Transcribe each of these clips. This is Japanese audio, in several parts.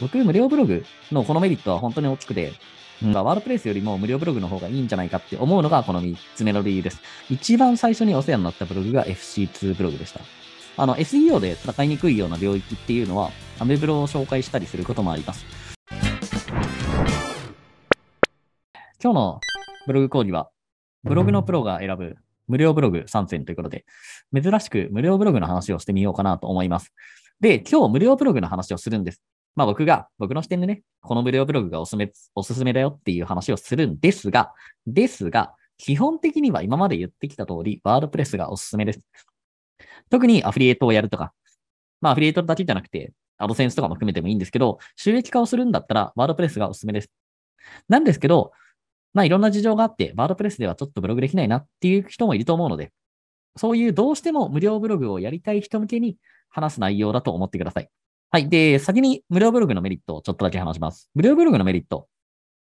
僕、無料ブログのこのメリットは本当に大きくて、うん、ワードプレイスよりも無料ブログの方がいいんじゃないかって思うのがこの3つ目の理由です。一番最初にお世話になったブログが FC2 ブログでした。あの、SEO で戦いにくいような領域っていうのは、アメブロを紹介したりすることもあります。今日のブログ講義は、ブログのプロが選ぶ無料ブログ参戦ということで、珍しく無料ブログの話をしてみようかなと思います。で、今日無料ブログの話をするんですまあ僕が、僕の視点でね、この無料ブログがおすすめ、おすすめだよっていう話をするんですが、ですが、基本的には今まで言ってきた通り、ワードプレスがおすすめです。特にアフィリエイトをやるとか、まあアフィリエイトだけじゃなくて、アドセンスとかも含めてもいいんですけど、収益化をするんだったら、ワードプレスがおすすめです。なんですけど、まあいろんな事情があって、ワードプレスではちょっとブログできないなっていう人もいると思うので、そういうどうしても無料ブログをやりたい人向けに話す内容だと思ってください。はい。で、先に無料ブログのメリットをちょっとだけ話します。無料ブログのメリット。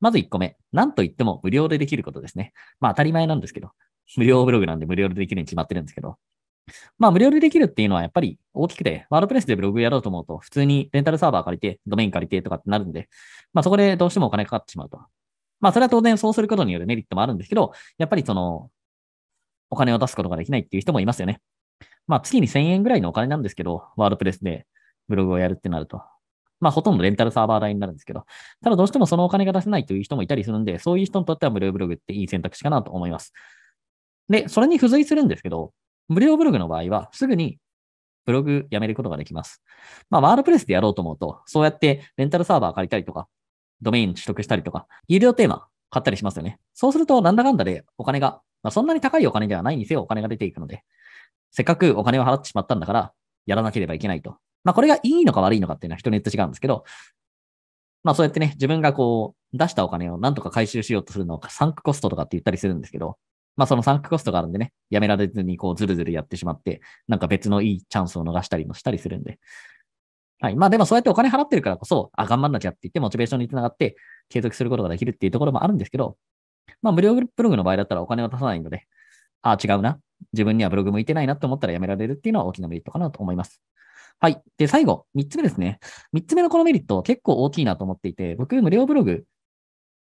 まず1個目。なんといっても無料でできることですね。まあ当たり前なんですけど。無料ブログなんで無料でできるに決まってるんですけど。まあ無料でできるっていうのはやっぱり大きくて、ワードプレスでブログやろうと思うと、普通にレンタルサーバー借りて、ドメイン借りてとかってなるんで、まあそこでどうしてもお金かかってしまうと。まあそれは当然そうすることによるメリットもあるんですけど、やっぱりその、お金を出すことができないっていう人もいますよね。まあ月に1000円ぐらいのお金なんですけど、ワードプレスでブログをやるってなると。まあ、ほとんどレンタルサーバー代になるんですけど、ただどうしてもそのお金が出せないという人もいたりするんで、そういう人にとっては無料ブログっていい選択肢かなと思います。で、それに付随するんですけど、無料ブログの場合は、すぐにブログやめることができます。まあ、ワードプレスでやろうと思うと、そうやってレンタルサーバー借りたりとか、ドメイン取得したりとか、有料テーマ買ったりしますよね。そうすると、なんだかんだでお金が、まあ、そんなに高いお金ではないにせよお金が出ていくので、せっかくお金を払ってしまったんだから、やらなければいけないとまあこれがいいのか悪いのかっていうのは人によって違うんですけど、まあそうやってね、自分がこう出したお金をなんとか回収しようとするのをサンクコストとかって言ったりするんですけど、まあそのサンクコストがあるんでね、やめられずにこうずるずるやってしまって、なんか別のいいチャンスを逃したりもしたりするんで。はい。まあでもそうやってお金払ってるからこそ、あ、頑張んなきゃって言ってモチベーションにつながって継続することができるっていうところもあるんですけど、まあ無料ブログの場合だったらお金は出さないので、あ、違うな。自分にはブログ向いてないなって思ったらやめられるっていうのは大きなメリットかなと思います。はい。で、最後、三つ目ですね。三つ目のこのメリット、結構大きいなと思っていて、僕、無料ブログ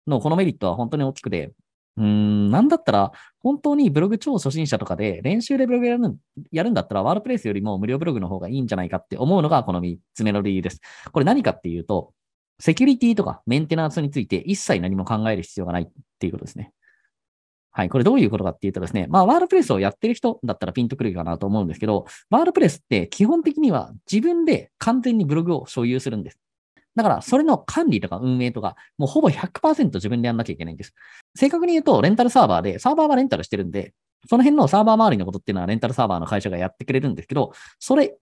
のこのメリットは本当に大きくて、うん、なんだったら、本当にブログ超初心者とかで、練習でブログやるやるんだったら、ワードプレイスよりも無料ブログの方がいいんじゃないかって思うのが、この三つ目の理由です。これ何かっていうと、セキュリティとかメンテナンスについて一切何も考える必要がないっていうことですね。はい。これどういうことかっていうとですね、まあ、ワードプレスをやってる人だったらピンとくるかなと思うんですけど、ワードプレスって基本的には自分で完全にブログを所有するんです。だから、それの管理とか運営とか、もうほぼ100%自分でやんなきゃいけないんです。正確に言うと、レンタルサーバーで、サーバーはレンタルしてるんで、その辺のサーバー周りのことっていうのはレンタルサーバーの会社がやってくれるんですけど、それ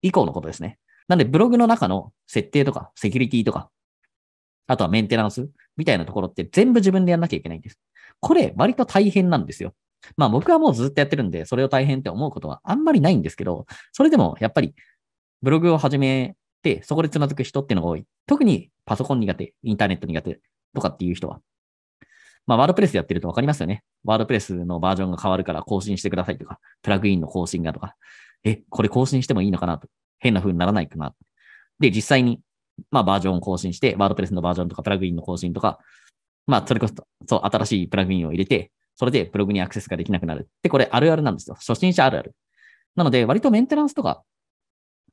以降のことですね。なんで、ブログの中の設定とか、セキュリティとか、あとはメンテナンスみたいなところって全部自分でやんなきゃいけないんです。これ割と大変なんですよ。まあ僕はもうずっとやってるんで、それを大変って思うことはあんまりないんですけど、それでもやっぱりブログを始めて、そこでつまずく人っていうのが多い。特にパソコン苦手、インターネット苦手とかっていう人は。まあワードプレスやってるとわかりますよね。ワードプレスのバージョンが変わるから更新してくださいとか、プラグインの更新がとか、え、これ更新してもいいのかなと。変な風にならないかな。で、実際に、まあバージョンを更新して、ワードプレスのバージョンとか、プラグインの更新とか、まあ、それこそ、そう、新しいプラグインを入れて、それでブログにアクセスができなくなる。で、これあるあるなんですよ。初心者あるある。なので、割とメンテナンスとか、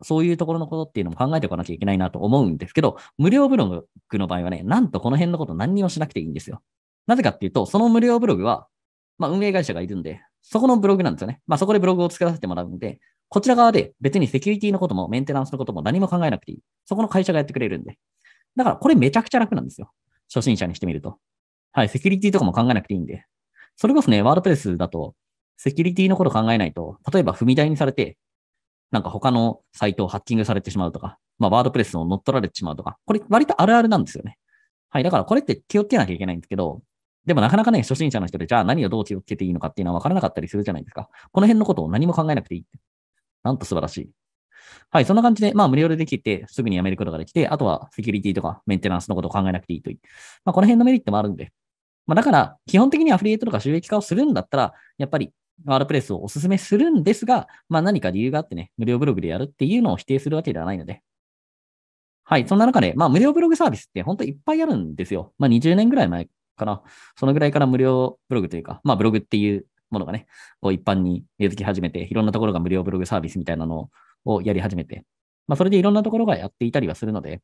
そういうところのことっていうのも考えておかなきゃいけないなと思うんですけど、無料ブログの場合はね、なんとこの辺のこと何にもしなくていいんですよ。なぜかっていうと、その無料ブログは、まあ、運営会社がいるんで、そこのブログなんですよね。まあ、そこでブログを作らせてもらうんで、こちら側で別にセキュリティのこともメンテナンスのことも何も考えなくていい。そこの会社がやってくれるんで。だからこれめちゃくちゃ楽なんですよ。初心者にしてみると。はい、セキュリティとかも考えなくていいんで。それこそね、ワードプレスだと、セキュリティのこと考えないと、例えば踏み台にされて、なんか他のサイトをハッキングされてしまうとか、まあワードプレスを乗っ取られてしまうとか、これ割とあるあるなんですよね。はい、だからこれって気をつけなきゃいけないんですけど、でもなかなかね、初心者の人で、じゃあ何をどう気をつけていいのかっていうのは分からなかったりするじゃないですか。この辺のことを何も考えなくていい。なんと素晴らしい。はい、そんな感じで、まあ無料でできて、すぐにやめることができて、あとはセキュリティとかメンテナンスのことを考えなくていいという。まあこの辺のメリットもあるんで。まあだから、基本的にアフリエイトとか収益化をするんだったら、やっぱりワードプレスをお勧めするんですが、まあ何か理由があってね、無料ブログでやるっていうのを否定するわけではないので。はい、そんな中で、まあ無料ブログサービスって本当いっぱいあるんですよ。まあ20年ぐらい前かな。そのぐらいから無料ブログというか、まあブログっていうものがね、こう一般に根付き始めて、いろんなところが無料ブログサービスみたいなのををやり始めて、まあ、それでいろんなところがやっていたりはするので、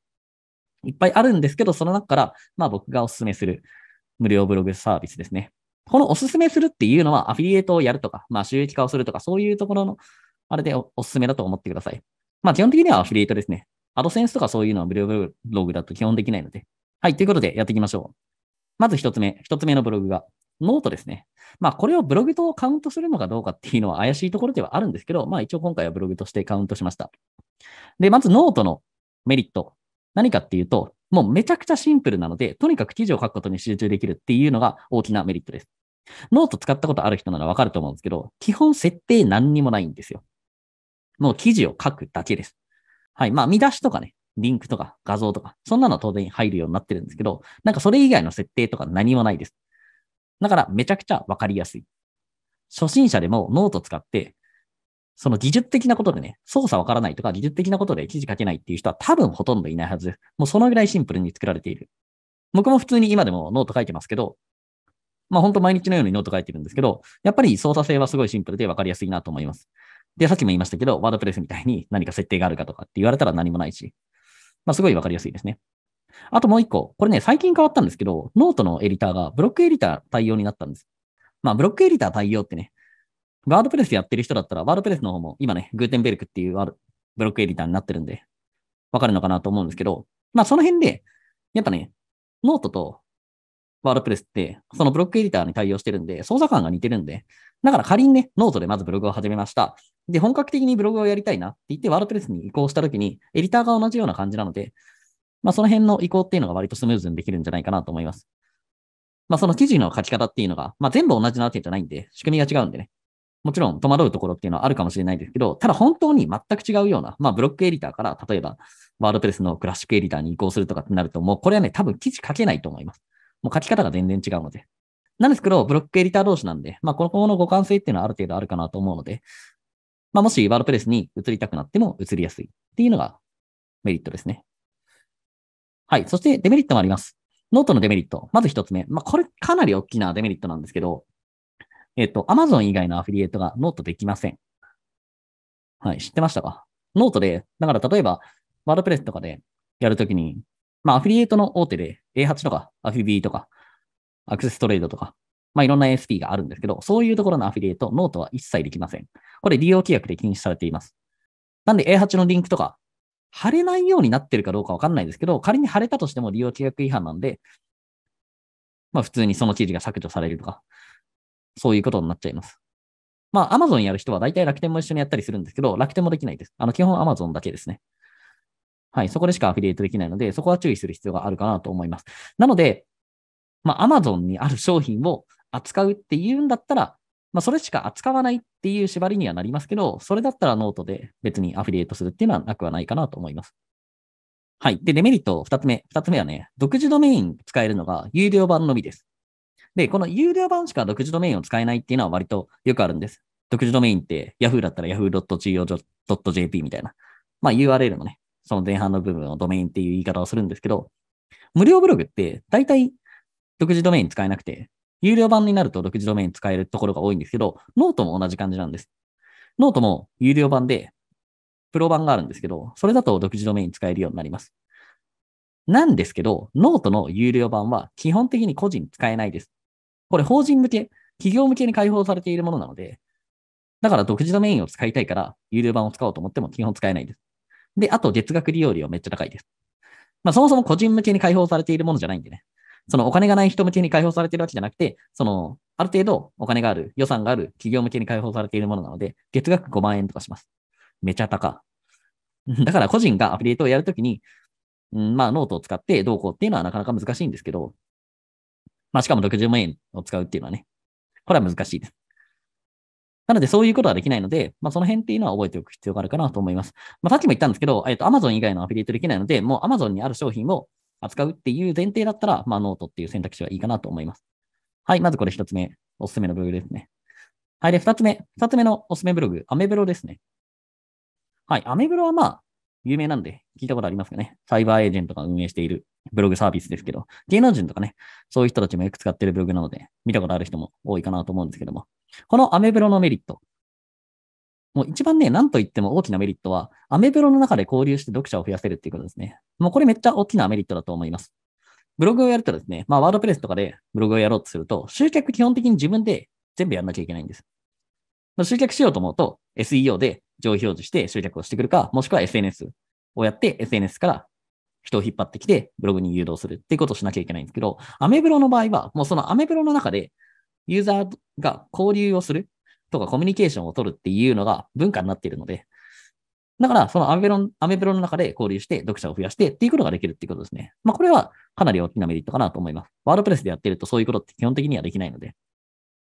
いっぱいあるんですけど、その中から、まあ僕がお勧めする無料ブログサービスですね。このお勧めするっていうのは、アフィリエイトをやるとか、まあ収益化をするとか、そういうところの、あれでおお勧めだと思ってください。まあ基本的にはアフィリエイトですね。アドセンスとかそういうのは無料ブログだと基本できないので。はい、ということでやっていきましょう。まず一つ目、一つ目のブログが、ノートですね。まあ、これをブログとカウントするのかどうかっていうのは怪しいところではあるんですけど、まあ、一応今回はブログとしてカウントしました。で、まずノートのメリット。何かっていうと、もうめちゃくちゃシンプルなので、とにかく記事を書くことに集中できるっていうのが大きなメリットです。ノート使ったことある人ならわかると思うんですけど、基本設定何にもないんですよ。もう記事を書くだけです。はい。まあ、見出しとかね、リンクとか画像とか、そんなのは当然入るようになってるんですけど、なんかそれ以外の設定とか何もないです。だからめちゃくちゃわかりやすい。初心者でもノート使って、その技術的なことでね、操作わからないとか技術的なことで記事書けないっていう人は多分ほとんどいないはずです。もうそのぐらいシンプルに作られている。僕も普通に今でもノート書いてますけど、まあ本当毎日のようにノート書いてるんですけど、やっぱり操作性はすごいシンプルでわかりやすいなと思います。で、さっきも言いましたけど、ワードプレスみたいに何か設定があるかとかって言われたら何もないし、まあすごいわかりやすいですね。あともう一個、これね、最近変わったんですけど、ノートのエディターがブロックエディター対応になったんです。まあ、ブロックエディター対応ってね、ワードプレスやってる人だったら、ワードプレスの方も今ね、グーテンベルクっていうブロックエディターになってるんで、わかるのかなと思うんですけど、まあその辺で、やっぱね、ノートとワードプレスって、そのブロックエディターに対応してるんで、操作感が似てるんで、だから仮にね、ノートでまずブログを始めました。で、本格的にブログをやりたいなって言って、ワードプレスに移行したときに、エディターが同じような感じなので、まあ、その辺の移行っていうのが割とスムーズにできるんじゃないかなと思います。まあ、その記事の書き方っていうのが、まあ、全部同じなわけじゃないんで、仕組みが違うんでね。もちろん戸惑うところっていうのはあるかもしれないですけど、ただ本当に全く違うような、まあ、ブロックエディターから、例えば、ワードプレスのクラシックエディターに移行するとかってなると、もうこれはね、多分記事書けないと思います。もう書き方が全然違うので。なんですけど、ブロックエディター同士なんで、まあ、このの互換性っていうのはある程度あるかなと思うので、まあ、もしワードプレスに移りたくなっても移りやすいっていうのがメリットですね。はい。そしてデメリットもあります。ノートのデメリット。まず一つ目。まあ、これかなり大きなデメリットなんですけど、えっ、と、Amazon 以外のアフィリエイトがノートできません。はい。知ってましたかノートで、だから例えば、ワードプレスとかでやるときに、まあ、アフィリエイトの大手で A8 とか、アフィビーとか、アクセストレードとか、まあ、いろんな ASP があるんですけど、そういうところのアフィリエイト、ノートは一切できません。これ利用規約で禁止されています。なんで A8 のリンクとか、貼れないようになってるかどうかわかんないですけど、仮に貼れたとしても利用規約違反なんで、まあ普通にその記事が削除されるとか、そういうことになっちゃいます。まあ Amazon やる人は大体楽天も一緒にやったりするんですけど、楽天もできないです。あの基本 Amazon だけですね。はい、そこでしかアフィリエイトできないので、そこは注意する必要があるかなと思います。なので、まあ Amazon にある商品を扱うっていうんだったら、まあ、それしか扱わないっていう縛りにはなりますけど、それだったらノートで別にアフィリエイトするっていうのはなくはないかなと思います。はい。で、デメリット二つ目。二つ目はね、独自ドメイン使えるのが有料版のみです。で、この有料版しか独自ドメインを使えないっていうのは割とよくあるんです。独自ドメインって Yahoo だったら yahoo.co.jp みたいな。まあ URL のね、その前半の部分をドメインっていう言い方をするんですけど、無料ブログって大体独自ドメイン使えなくて、有料版になると独自ドメイン使えるところが多いんですけど、ノートも同じ感じなんです。ノートも有料版で、プロ版があるんですけど、それだと独自ドメイン使えるようになります。なんですけど、ノートの有料版は基本的に個人使えないです。これ法人向け、企業向けに開放されているものなので、だから独自ドメインを使いたいから、有料版を使おうと思っても基本使えないです。で、あと月額利用料めっちゃ高いです。まあそもそも個人向けに開放されているものじゃないんでね。そのお金がない人向けに開放されてるわけじゃなくて、その、ある程度お金がある、予算がある企業向けに開放されているものなので、月額5万円とかします。めちゃ高。だから個人がアフィリエイトをやるときに、うん、まあノートを使ってどうこうっていうのはなかなか難しいんですけど、まあしかも60万円を使うっていうのはね、これは難しいです。なので、そういうことはできないので、まあ、その辺っていうのは覚えておく必要があるかなと思います。まあ、さっきも言ったんですけど、えっ、と、Amazon 以外のアフィリエイトできないので、もう Amazon にある商品を扱うっていう前提だったら、まあ、ノートっていう選択肢はいいかなと思います。はい、まずこれ一つ目、おすすめのブログですね。はい、で、二つ目、二つ目のおすすめブログ、アメブロですね。はい、アメブロはまあ、有名なんで、聞いたことありますかね。サイバーエージェントが運営しているブログサービスですけど、芸能人とかね、そういう人たちもよく使ってるブログなので、見たことある人も多いかなと思うんですけども、このアメブロのメリット、もう一番ね、なんと言っても大きなメリットは、アメブロの中で交流して読者を増やせるっていうことですね。もうこれめっちゃ大きなメリットだと思います。ブログをやるとですね、まあワードプレスとかでブログをやろうとすると、集客基本的に自分で全部やんなきゃいけないんです。集客しようと思うと、SEO で上位表示して集客をしてくるか、もしくは SNS をやって SNS から人を引っ張ってきてブログに誘導するっていうことをしなきゃいけないんですけど、アメブロの場合は、もうそのアメブロの中でユーザーが交流をする、とかコミュニケーションを取るっていうのが文化になっているので、だから、そのアメブロアメブロの中で交流して、読者を増やしてっていうことができるっていうことですね。まあ、これはかなり大きなメリットかなと思います。ワードプレスでやってるとそういうことって基本的にはできないので。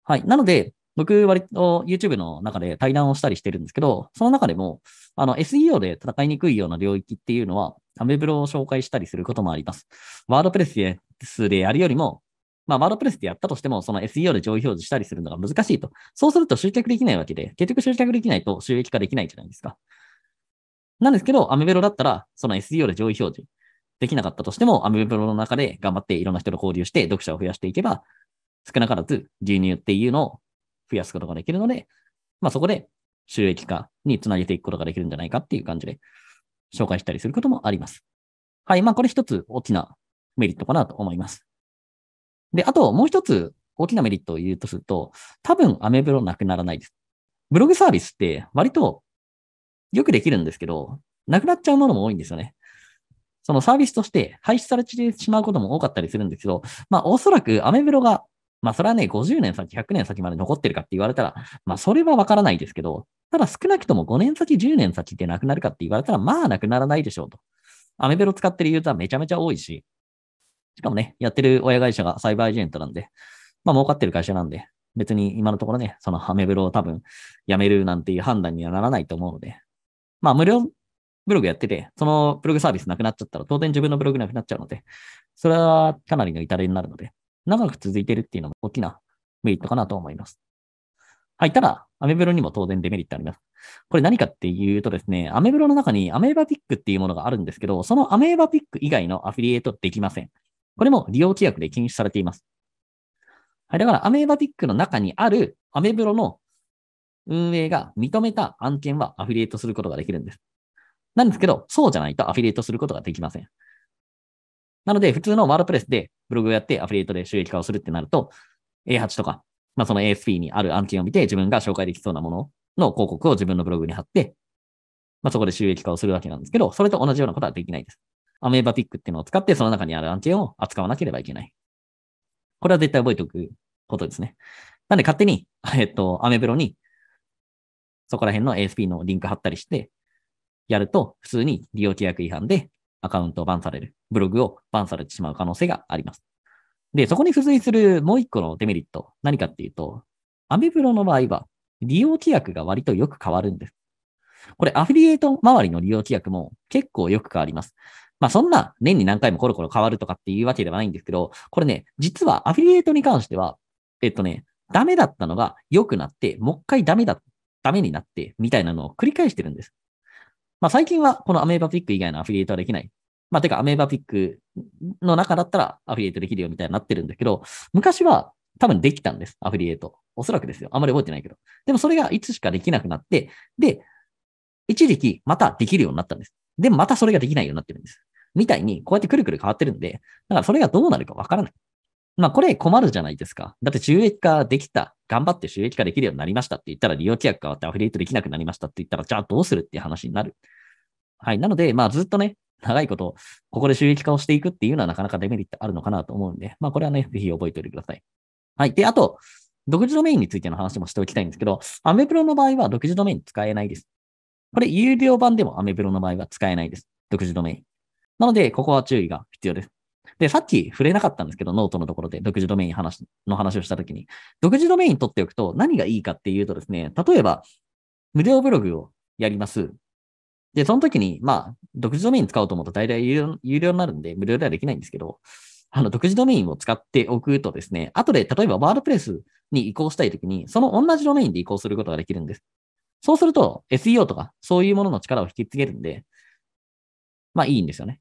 はい。なので、僕、割と YouTube の中で対談をしたりしてるんですけど、その中でも、あの、SEO で戦いにくいような領域っていうのは、アメブロを紹介したりすることもあります。ワードプレスでやるよりも、まあ、ワードプレスってやったとしても、その SEO で上位表示したりするのが難しいと。そうすると集客できないわけで、結局集客できないと収益化できないじゃないですか。なんですけど、アメベロだったら、その SEO で上位表示できなかったとしても、アメベロの中で頑張っていろんな人と交流して読者を増やしていけば、少なからず牛乳っていうのを増やすことができるので、まあ、そこで収益化につなげていくことができるんじゃないかっていう感じで紹介したりすることもあります。はい。まあ、これ一つ大きなメリットかなと思います。で、あともう一つ大きなメリットを言うとすると、多分アメブロなくならないです。ブログサービスって割とよくできるんですけど、なくなっちゃうものも多いんですよね。そのサービスとして廃止されてしまうことも多かったりするんですけど、まあおそらくアメブロが、まあそれはね、50年先、100年先まで残ってるかって言われたら、まあそれはわからないですけど、ただ少なくとも5年先、10年先ってなくなるかって言われたら、まあなくならないでしょうと。アメブロ使ってるユーザーめちゃめちゃ多いし、しかもね、やってる親会社がサイバーエージェントなんで、まあ儲かってる会社なんで、別に今のところね、そのハメブロを多分やめるなんていう判断にはならないと思うので、まあ無料ブログやってて、そのブログサービスなくなっちゃったら当然自分のブログなくなっちゃうので、それはかなりの痛手になるので、長く続いてるっていうのも大きなメリットかなと思います。はい、ただ、アメブロにも当然デメリットあります。これ何かっていうとですね、アメブロの中にアメーバピックっていうものがあるんですけど、そのアメーバピック以外のアフィリエイトできません。これも利用規約で禁止されています。はい、だからアメーバティックの中にあるアメブロの運営が認めた案件はアフィリエイトすることができるんです。なんですけど、そうじゃないとアフィリエイトすることができません。なので、普通のワードプレスでブログをやってアフィリエイトで収益化をするってなると、A8 とか、まあ、その ASP にある案件を見て自分が紹介できそうなものの広告を自分のブログに貼って、まあ、そこで収益化をするわけなんですけど、それと同じようなことはできないです。アメーバピックっていうのを使って、その中にある案件を扱わなければいけない。これは絶対覚えておくことですね。なんで勝手に、えっと、アメブロに、そこら辺の ASP のリンク貼ったりして、やると、普通に利用規約違反でアカウントをバンされる、ブログをバンされてしまう可能性があります。で、そこに付随するもう一個のデメリット、何かっていうと、アメブロの場合は、利用規約が割とよく変わるんです。これ、アフィリエイト周りの利用規約も結構よく変わります。まあそんな年に何回もコロコロ変わるとかっていうわけではないんですけど、これね、実はアフィリエイトに関しては、えっとね、ダメだったのが良くなって、もう一回ダメだ、ダメになって、みたいなのを繰り返してるんです。まあ最近はこのアメーバピック以外のアフィリエイトはできない。まあてかアメーバピックの中だったらアフィリエイトできるよみたいになってるんだけど、昔は多分できたんです。アフィリエイト。おそらくですよ。あんまり覚えてないけど。でもそれがいつしかできなくなって、で、一時期またできるようになったんです。でもまたそれができないようになってるんです。みたいに、こうやってくるくる変わってるんで、だからそれがどうなるかわからない。まあこれ困るじゃないですか。だって収益化できた、頑張って収益化できるようになりましたって言ったら利用規約変わってアフィリエイトできなくなりましたって言ったら、じゃあどうするっていう話になる。はい。なので、まあずっとね、長いこと、ここで収益化をしていくっていうのはなかなかデメリットあるのかなと思うんで、まあこれはね、ぜひ覚えておいてください。はい。で、あと、独自ドメインについての話もしておきたいんですけど、アメプロの場合は独自ドメイン使えないです。これ、有料版でもアメブロの場合は使えないです。独自ドメイン。なので、ここは注意が必要です。で、さっき触れなかったんですけど、ノートのところで独自ドメイン話の話をしたときに、独自ドメイン取っておくと何がいいかっていうとですね、例えば、無料ブログをやります。で、その時に、まあ、独自ドメイン使おうと思うと大体有料になるんで、無料ではできないんですけど、あの、独自ドメインを使っておくとですね、後で、例えばワードプレスに移行したいときに、その同じドメインで移行することができるんです。そうすると SEO とかそういうものの力を引き継げるんで、まあいいんですよね。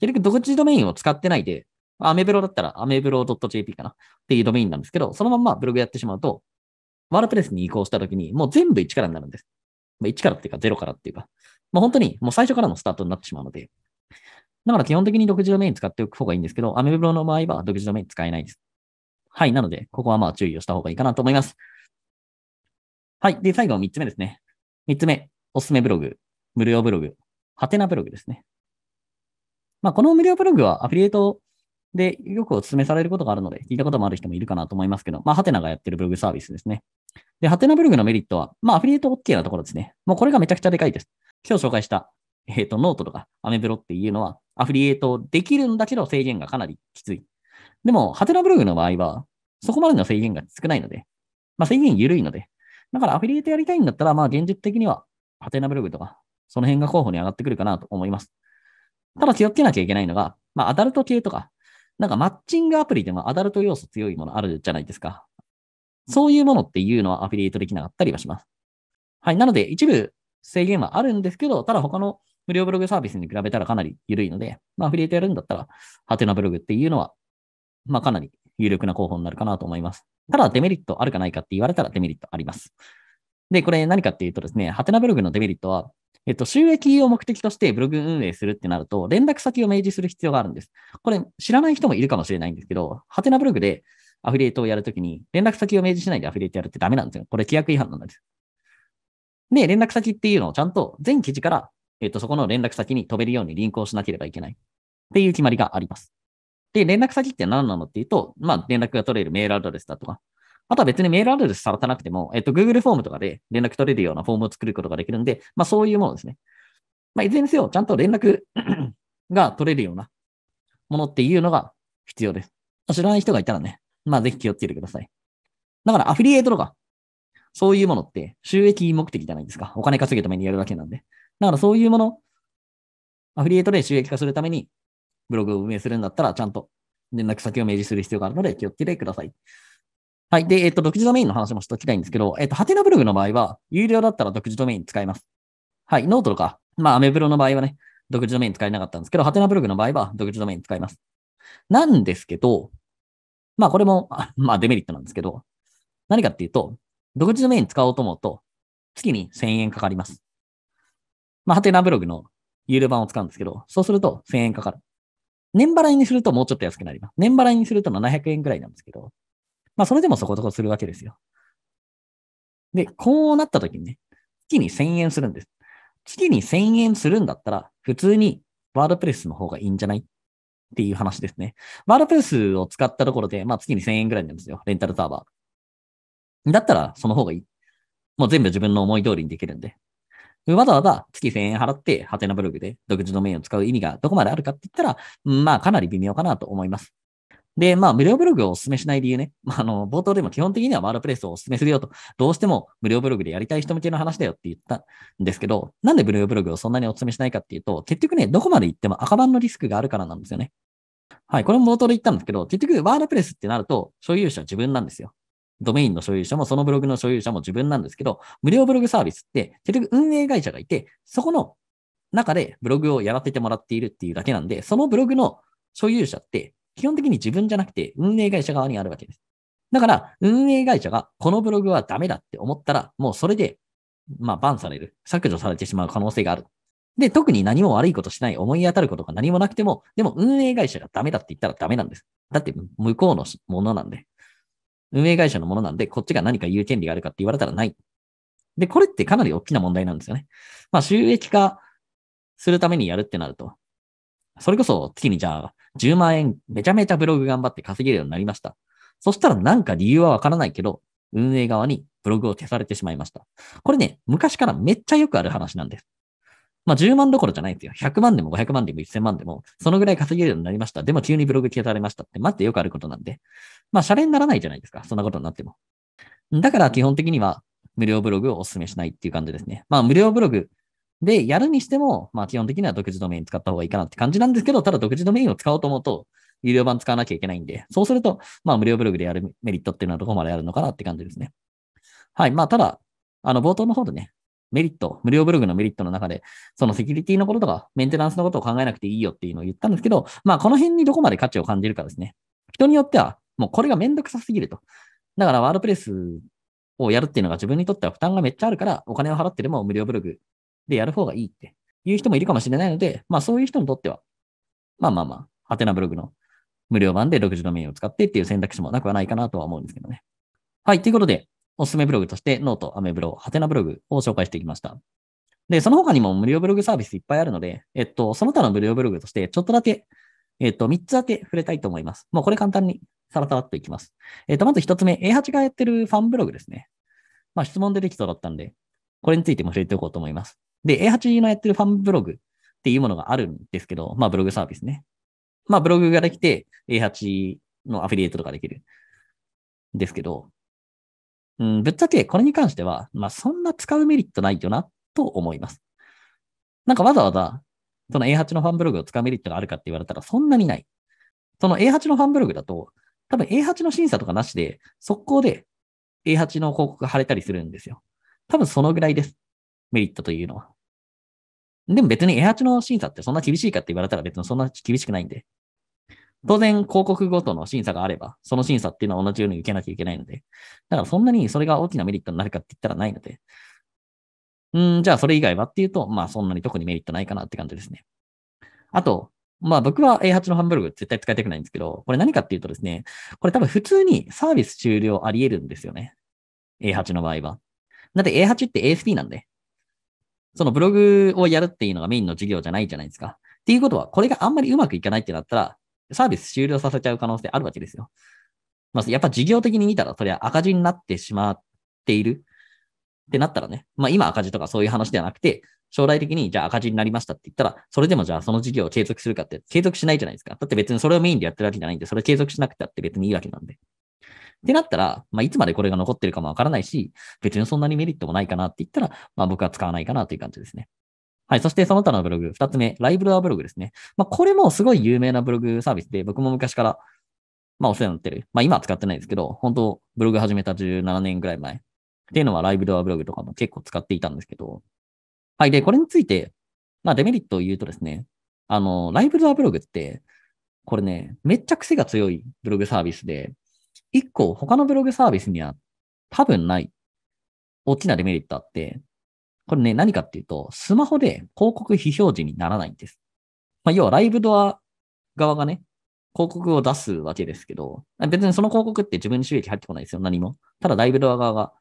結局独自ドメインを使ってないで、アメブロだったらアメブロ .jp かなっていうドメインなんですけど、そのままブログやってしまうと、ワードプレスに移行した時にもう全部1からになるんです。1からっていうか0からっていうか、もう本当にもう最初からのスタートになってしまうので、だから基本的に独自ドメイン使っておく方がいいんですけど、アメブロの場合は独自ドメイン使えないです。はい。なので、ここはまあ注意をした方がいいかなと思います。はい。で、最後3つ目ですね。3つ目、おすすめブログ、無料ブログ、ハテナブログですね。まあ、この無料ブログはアフィリエイトでよくお勧めされることがあるので、聞いたこともある人もいるかなと思いますけど、まあ、ハテナがやってるブログサービスですね。で、ハテナブログのメリットは、まあ、アフィリエイト OK なところですね。もうこれがめちゃくちゃでかいです。今日紹介した、えっ、ー、と、ノートとかアメブロっていうのは、アフィリエイトできるんだけど制限がかなりきつい。でも、ハテナブログの場合は、そこまでの制限が少ないので、まあ、制限緩いので、だからアフィリエイトやりたいんだったら、まあ現実的には、ハテナブログとか、その辺が候補に上がってくるかなと思います。ただ気をつけなきゃいけないのが、まあアダルト系とか、なんかマッチングアプリでもアダルト要素強いものあるじゃないですか。そういうものっていうのはアフィリエイトできなかったりはします。はい。なので一部制限はあるんですけど、ただ他の無料ブログサービスに比べたらかなり緩いので、まあ、アフィリエイトやるんだったら、ハテナブログっていうのは、まあ、かなり有力な候補になるかなと思います。ただ、デメリットあるかないかって言われたらデメリットあります。で、これ何かっていうとですね、ハテナブログのデメリットは、えっと、収益を目的としてブログ運営するってなると、連絡先を明示する必要があるんです。これ、知らない人もいるかもしれないんですけど、ハテナブログでアフィリエイトをやるときに、連絡先を明示しないでアフィリエイトやるってダメなんですよ。これ、規約違反なんです。で、連絡先っていうのをちゃんと全記事から、えっと、そこの連絡先に飛べるようにリンクをしなければいけないっていう決まりがあります。で、連絡先って何なのっていうと、まあ、連絡が取れるメールアドレスだとか、あとは別にメールアドレスさらさなくても、えっと、Google フォームとかで連絡取れるようなフォームを作ることができるんで、まあ、そういうものですね。まあ、いずれにせよ、ちゃんと連絡 が取れるようなものっていうのが必要です。知らない人がいたらね、まあ、ぜひ気をつけてください。だから、アフィリエイトとか、そういうものって収益目的じゃないですか。お金稼ぐためにやるだけなんで。だから、そういうもの、アフィリエイトで収益化するためにブログを運営するんだったら、ちゃんと連絡先を明示する必要があるので、気をつけてください。はい。で、えっ、と、独自ドメインの話もしておきたいんですけど、えっ、と、ハテナブログの場合は、有料だったら独自ドメイン使います。はい。ノートとか、まあ、アメブロの場合はね、独自ドメイン使えなかったんですけど、ハテナブログの場合は独自ドメイン使います。なんですけど、まあ、これも、まあ、デメリットなんですけど、何かっていうと、独自ドメイン使おうと思うと、月に1000円かかります。まあ、ハテナブログの有料版を使うんですけど、そうすると1000円かかる。年払いにするともうちょっと安くなります。年払いにすると700円くらいなんですけど、まあそれでもそこそこするわけですよ。で、こうなった時にね、月に1000円するんです。月に1000円するんだったら、普通にワードプレスの方がいいんじゃないっていう話ですね。ワードプレスを使ったところで、まあ月に1000円ぐらいなんですよ。レンタルサーバー。だったらその方がいい。もう全部自分の思い通りにできるんで。わざわざ月1000円払って、ハテナブログで独自ドメインを使う意味がどこまであるかって言ったら、まあかなり微妙かなと思います。で、まあ、無料ブログをお勧めしない理由ね。まあ、あの、冒頭でも基本的にはワードプレスをお勧めするよと、どうしても無料ブログでやりたい人向けの話だよって言ったんですけど、なんで無料ブログをそんなにお勧めしないかっていうと、結局ね、どこまで行っても赤版のリスクがあるからなんですよね。はい、これも冒頭で言ったんですけど、結局ワードプレスってなると、所有者は自分なんですよ。ドメインの所有者もそのブログの所有者も自分なんですけど、無料ブログサービスって結局運営会社がいて、そこの中でブログをやらせてもらっているっていうだけなんで、そのブログの所有者って基本的に自分じゃなくて運営会社側にあるわけです。だから、運営会社がこのブログはダメだって思ったら、もうそれで、まあ、バンされる。削除されてしまう可能性がある。で、特に何も悪いことしない、思い当たることが何もなくても、でも運営会社がダメだって言ったらダメなんです。だって、向こうのものなんで。運営会社のものなんで、こっちが何か言う権利があるかって言われたらない。で、これってかなり大きな問題なんですよね。まあ、収益化するためにやるってなると、それこそ月にじゃあ10万円めちゃめちゃブログ頑張って稼げるようになりました。そしたらなんか理由はわからないけど、運営側にブログを消されてしまいました。これね、昔からめっちゃよくある話なんです。まあ、10万どころじゃないんですよ。100万でも500万でも1000万でも、そのぐらい稼げるようになりました。でも急にブログ消されましたって、まってよくあることなんで。まあ、シャレにならないじゃないですか。そんなことになっても。だから基本的には、無料ブログをお勧めしないっていう感じですね。まあ、無料ブログでやるにしても、まあ、基本的には独自ドメイン使った方がいいかなって感じなんですけど、ただ独自ドメインを使おうと思うと、有料版使わなきゃいけないんで、そうすると、まあ、無料ブログでやるメリットっていうのはどこまであるのかなって感じですね。はい。まあ、ただ、あの、冒頭の方でね、メリット、無料ブログのメリットの中で、そのセキュリティのこととか、メンテナンスのことを考えなくていいよっていうのを言ったんですけど、まあ、この辺にどこまで価値を感じるかですね。人によっては、もうこれがめんどくさすぎると。だから、ワードプレスをやるっていうのが自分にとっては負担がめっちゃあるから、お金を払ってでも無料ブログでやる方がいいっていう人もいるかもしれないので、まあ、そういう人にとっては、まあまあまあ、ハテナブログの無料版で独自ドメインを使ってっていう選択肢もなくはないかなとは思うんですけどね。はい、ということで、おすすめブログとして、ノート、アメブロ、ハテナブログを紹介してきました。で、その他にも無料ブログサービスいっぱいあるので、えっと、その他の無料ブログとして、ちょっとだけ、えっと、3つだけ触れたいと思います。もうこれ簡単にさらさらっといきます。えっと、まず1つ目、A8 がやってるファンブログですね。まあ、質問出てきそうだったんで、これについても触れておこうと思います。で、A8 のやってるファンブログっていうものがあるんですけど、まあ、ブログサービスね。まあ、ブログができて、A8 のアフィリエイトとかできるんですけど、うん、ぶっちゃけ、これに関しては、まあ、そんな使うメリットないよな、と思います。なんかわざわざ、その A8 のファンブログを使うメリットがあるかって言われたら、そんなにない。その A8 のファンブログだと、多分 A8 の審査とかなしで、速攻で A8 の広告が貼れたりするんですよ。多分そのぐらいです。メリットというのは。でも別に A8 の審査ってそんな厳しいかって言われたら別にそんな厳しくないんで。当然広告ごとの審査があれば、その審査っていうのは同じように受けなきゃいけないので、だからそんなにそれが大きなメリットになるかって言ったらないので、うん、じゃあそれ以外はっていうと、まあそんなに特にメリットないかなって感じですね。あと、まあ僕は A8 のハンブルグ絶対使いたくないんですけど、これ何かっていうとですね、これ多分普通にサービス終了あり得るんですよね。A8 の場合は。だって A8 って ASP なんで、そのブログをやるっていうのがメインの授業じゃないじゃないですか。っていうことは、これがあんまりうまくいかないってなったら、サービス終了させちゃう可能性あるわけですよ。まあ、やっぱ事業的に見たら、それは赤字になってしまっているってなったらね、まあ今赤字とかそういう話ではなくて、将来的にじゃあ赤字になりましたって言ったら、それでもじゃあその事業を継続するかって、継続しないじゃないですか。だって別にそれをメインでやってるわけじゃないんで、それ継続しなくたって別にいいわけなんで。ってなったら、まあいつまでこれが残ってるかもわからないし、別にそんなにメリットもないかなって言ったら、まあ僕は使わないかなという感じですね。はい。そしてその他のブログ、二つ目、ライブドアブログですね。まあ、これもすごい有名なブログサービスで、僕も昔から、まあ、お世話になってる。まあ、今は使ってないですけど、本当ブログ始めた17年ぐらい前っていうのは、ライブドアブログとかも結構使っていたんですけど、はい。で、これについて、まあ、デメリットを言うとですね、あの、ライブドアブログって、これね、めっちゃ癖が強いブログサービスで、一個他のブログサービスには多分ない大きなデメリットあって、これね、何かっていうと、スマホで広告非表示にならないんです。まあ、要はライブドア側がね、広告を出すわけですけど、別にその広告って自分に収益入ってこないですよ、何も。ただライブドア側が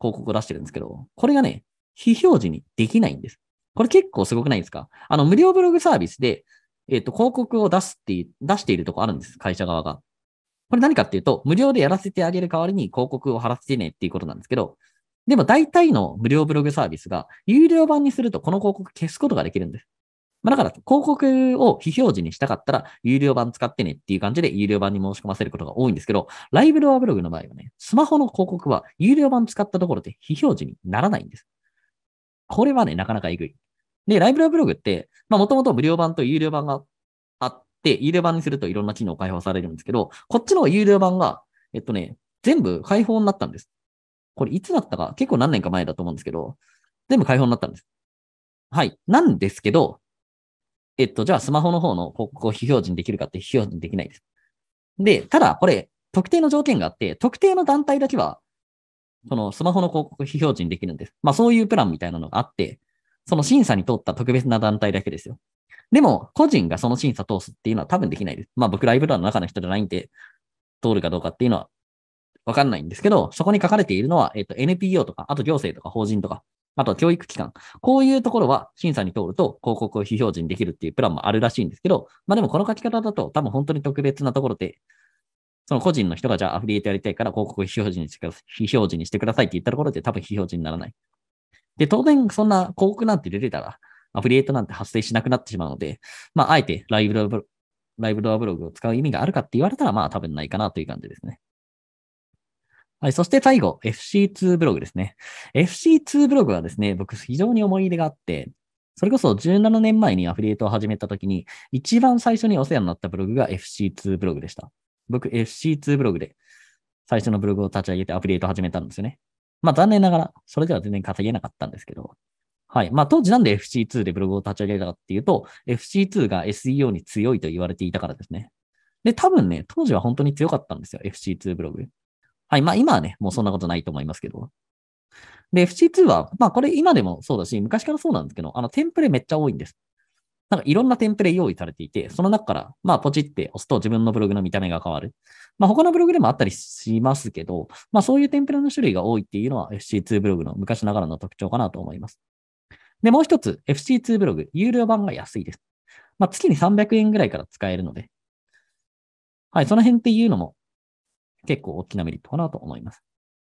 広告を出してるんですけど、これがね、非表示にできないんです。これ結構すごくないですかあの、無料ブログサービスで、えっ、ー、と、広告を出すって出しているとこあるんです、会社側が。これ何かっていうと、無料でやらせてあげる代わりに広告を貼らせてねっていうことなんですけど、でも大体の無料ブログサービスが、有料版にするとこの広告消すことができるんです。まあ、だから、広告を非表示にしたかったら、有料版使ってねっていう感じで、有料版に申し込ませることが多いんですけど、ライブドアブログの場合はね、スマホの広告は有料版使ったところで非表示にならないんです。これはね、なかなかえぐい。で、ライブドアブログって、まあ、もともと無料版と有料版があって、有料版にするといろんな機能を開放されるんですけど、こっちの有料版が、えっとね、全部開放になったんです。これいつだったか、結構何年か前だと思うんですけど、全部開放になったんです。はい。なんですけど、えっと、じゃあスマホの方の広告を非表示にできるかって非表示にできないです。で、ただこれ、特定の条件があって、特定の団体だけは、そのスマホの広告非表示にできるんです。まあそういうプランみたいなのがあって、その審査に通った特別な団体だけですよ。でも、個人がその審査通すっていうのは多分できないです。まあ僕ライブラーの中の人じゃないんで、通るかどうかっていうのはわかんないんですけど、そこに書かれているのは、えっ、と、NPO とか、あと行政とか法人とか、あと教育機関。こういうところは審査に通ると広告を非表示にできるっていうプランもあるらしいんですけど、まあでもこの書き方だと多分本当に特別なところで、その個人の人がじゃあアフリエイトやりたいから広告を非表示にしてください、非表示にしてくださいって言ったところで多分非表示にならない。で、当然そんな広告なんて出てたら、アフリエイトなんて発生しなくなってしまうので、まああえてライブドアブログを使う意味があるかって言われたら、まあ多分ないかなという感じですね。はい。そして最後、FC2 ブログですね。FC2 ブログはですね、僕非常に思い入れがあって、それこそ17年前にアフィリエイトを始めた時に、一番最初にお世話になったブログが FC2 ブログでした。僕 FC2 ブログで最初のブログを立ち上げてアフィリエイトを始めたんですよね。まあ残念ながら、それでは全然稼げなかったんですけど。はい。まあ当時なんで FC2 でブログを立ち上げたかっていうと、FC2 が SEO に強いと言われていたからですね。で、多分ね、当時は本当に強かったんですよ。FC2 ブログ。はい。まあ今はね、もうそんなことないと思いますけど。で、FC2 は、まあこれ今でもそうだし、昔からそうなんですけど、あのテンプレめっちゃ多いんです。なんかいろんなテンプレ用意されていて、その中から、まあポチって押すと自分のブログの見た目が変わる。まあ他のブログでもあったりしますけど、まあそういうテンプレの種類が多いっていうのは FC2 ブログの昔ながらの特徴かなと思います。で、もう一つ FC2 ブログ、有料版が安いです。まあ月に300円ぐらいから使えるので、はい、その辺っていうのも、結構大きなメリットかなと思います。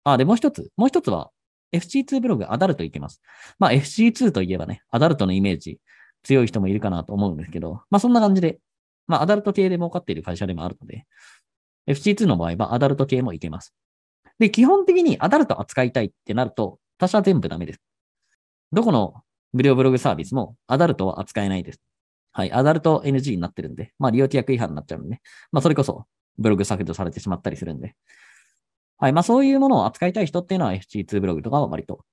あ、で、もう一つ、もう一つは、FC2 ブログ、アダルトいけます。まあ、FC2 といえばね、アダルトのイメージ、強い人もいるかなと思うんですけど、まあ、そんな感じで、まあ、アダルト系で儲かっている会社でもあるので、FC2 の場合はアダルト系もいけます。で、基本的にアダルト扱いたいってなると、他社全部ダメです。どこの無料ブログサービスもアダルトは扱えないです。はい、アダルト NG になってるんで、まあ、利用規約違反になっちゃうんで、まあ、それこそ、ブログ削除されてしまったりするんで。はい。まあ、そういうものを扱いたい人っていうのは FC2 ブログとかは割と、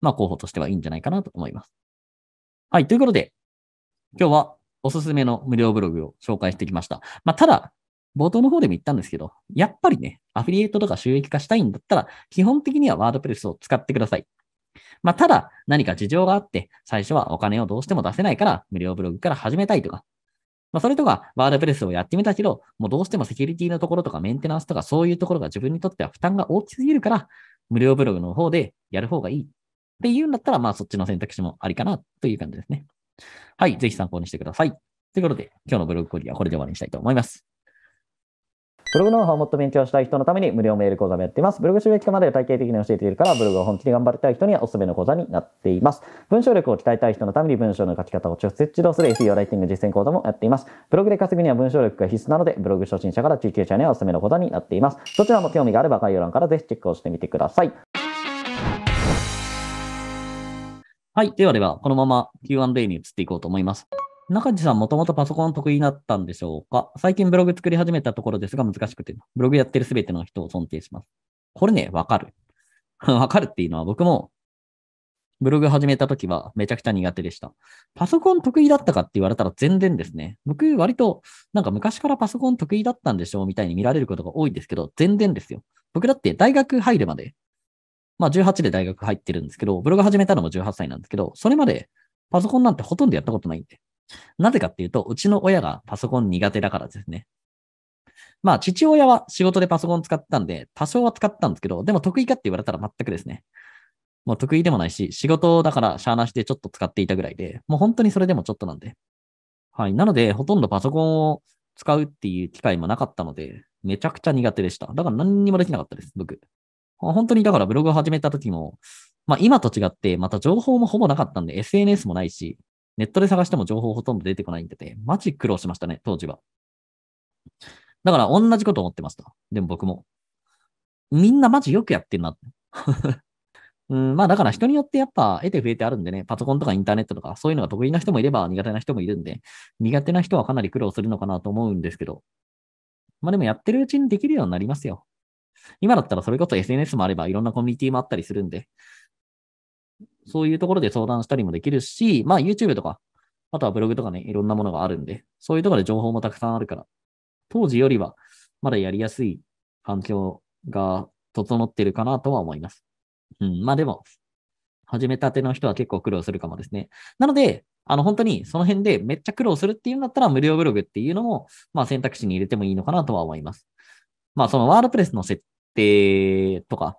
まあ、候補としてはいいんじゃないかなと思います。はい。ということで、今日はおすすめの無料ブログを紹介してきました。まあ、ただ、冒頭の方でも言ったんですけど、やっぱりね、アフィリエイトとか収益化したいんだったら、基本的にはワードプレスを使ってください。まあ、ただ、何か事情があって、最初はお金をどうしても出せないから、無料ブログから始めたいとか、まあ、それとか、ワードプレスをやってみたけど、もうどうしてもセキュリティのところとかメンテナンスとかそういうところが自分にとっては負担が大きすぎるから、無料ブログの方でやる方がいいっていうんだったら、まあそっちの選択肢もありかなという感じですね。はい、ぜひ参考にしてください。ということで、今日のブログコリはこれで終わりにしたいと思います。ブログの方をもっと勉強したい人のために無料メール講座もやっています。ブログ収益化まで体系的に教えているから、ブログを本気で頑張りたい人にはおすすめの講座になっています。文章力を鍛えたい人のために文章の書き方を直接指導する SEO ライティング実践講座もやっています。ブログで稼ぐには文章力が必須なので、ブログ初心者から中級者にはおすすめの講座になっています。どちらも興味があれば概要欄からぜひチェックをしてみてください。はい。ではでは、このまま Q&A に移っていこうと思います。中地さん、もともとパソコン得意だったんでしょうか最近ブログ作り始めたところですが難しくて、ブログやってるすべての人を尊敬します。これね、わかる。わかるっていうのは僕もブログ始めた時はめちゃくちゃ苦手でした。パソコン得意だったかって言われたら全然ですね。僕割となんか昔からパソコン得意だったんでしょうみたいに見られることが多いんですけど、全然ですよ。僕だって大学入るまで、まあ18で大学入ってるんですけど、ブログ始めたのも18歳なんですけど、それまでパソコンなんてほとんどやったことないんで。なぜかっていうと、うちの親がパソコン苦手だからですね。まあ、父親は仕事でパソコン使ったんで、多少は使ったんですけど、でも得意かって言われたら全くですね。もう得意でもないし、仕事だからしゃーなしでちょっと使っていたぐらいで、もう本当にそれでもちょっとなんで。はい。なので、ほとんどパソコンを使うっていう機会もなかったので、めちゃくちゃ苦手でした。だから何にもできなかったです、僕。本当にだからブログを始めた時も、まあ今と違って、また情報もほぼなかったんで、SNS もないし、ネットで探しても情報ほとんど出てこないんでて、マジ苦労しましたね、当時は。だから同じこと思ってました。でも僕も。みんなマジよくやってんな。うん、まあだから人によってやっぱ得て増えてあるんでね、パソコンとかインターネットとかそういうのが得意な人もいれば苦手な人もいるんで、苦手な人はかなり苦労するのかなと思うんですけど、まあでもやってるうちにできるようになりますよ。今だったらそれこそ SNS もあればいろんなコミュニティもあったりするんで、そういうところで相談したりもできるし、まあ YouTube とか、あとはブログとかね、いろんなものがあるんで、そういうところで情報もたくさんあるから、当時よりはまだやりやすい環境が整ってるかなとは思います。うん、まあでも、始めたての人は結構苦労するかもですね。なので、あの本当にその辺でめっちゃ苦労するっていうんだったら無料ブログっていうのも、まあ選択肢に入れてもいいのかなとは思います。まあそのワードプレスの設定とか、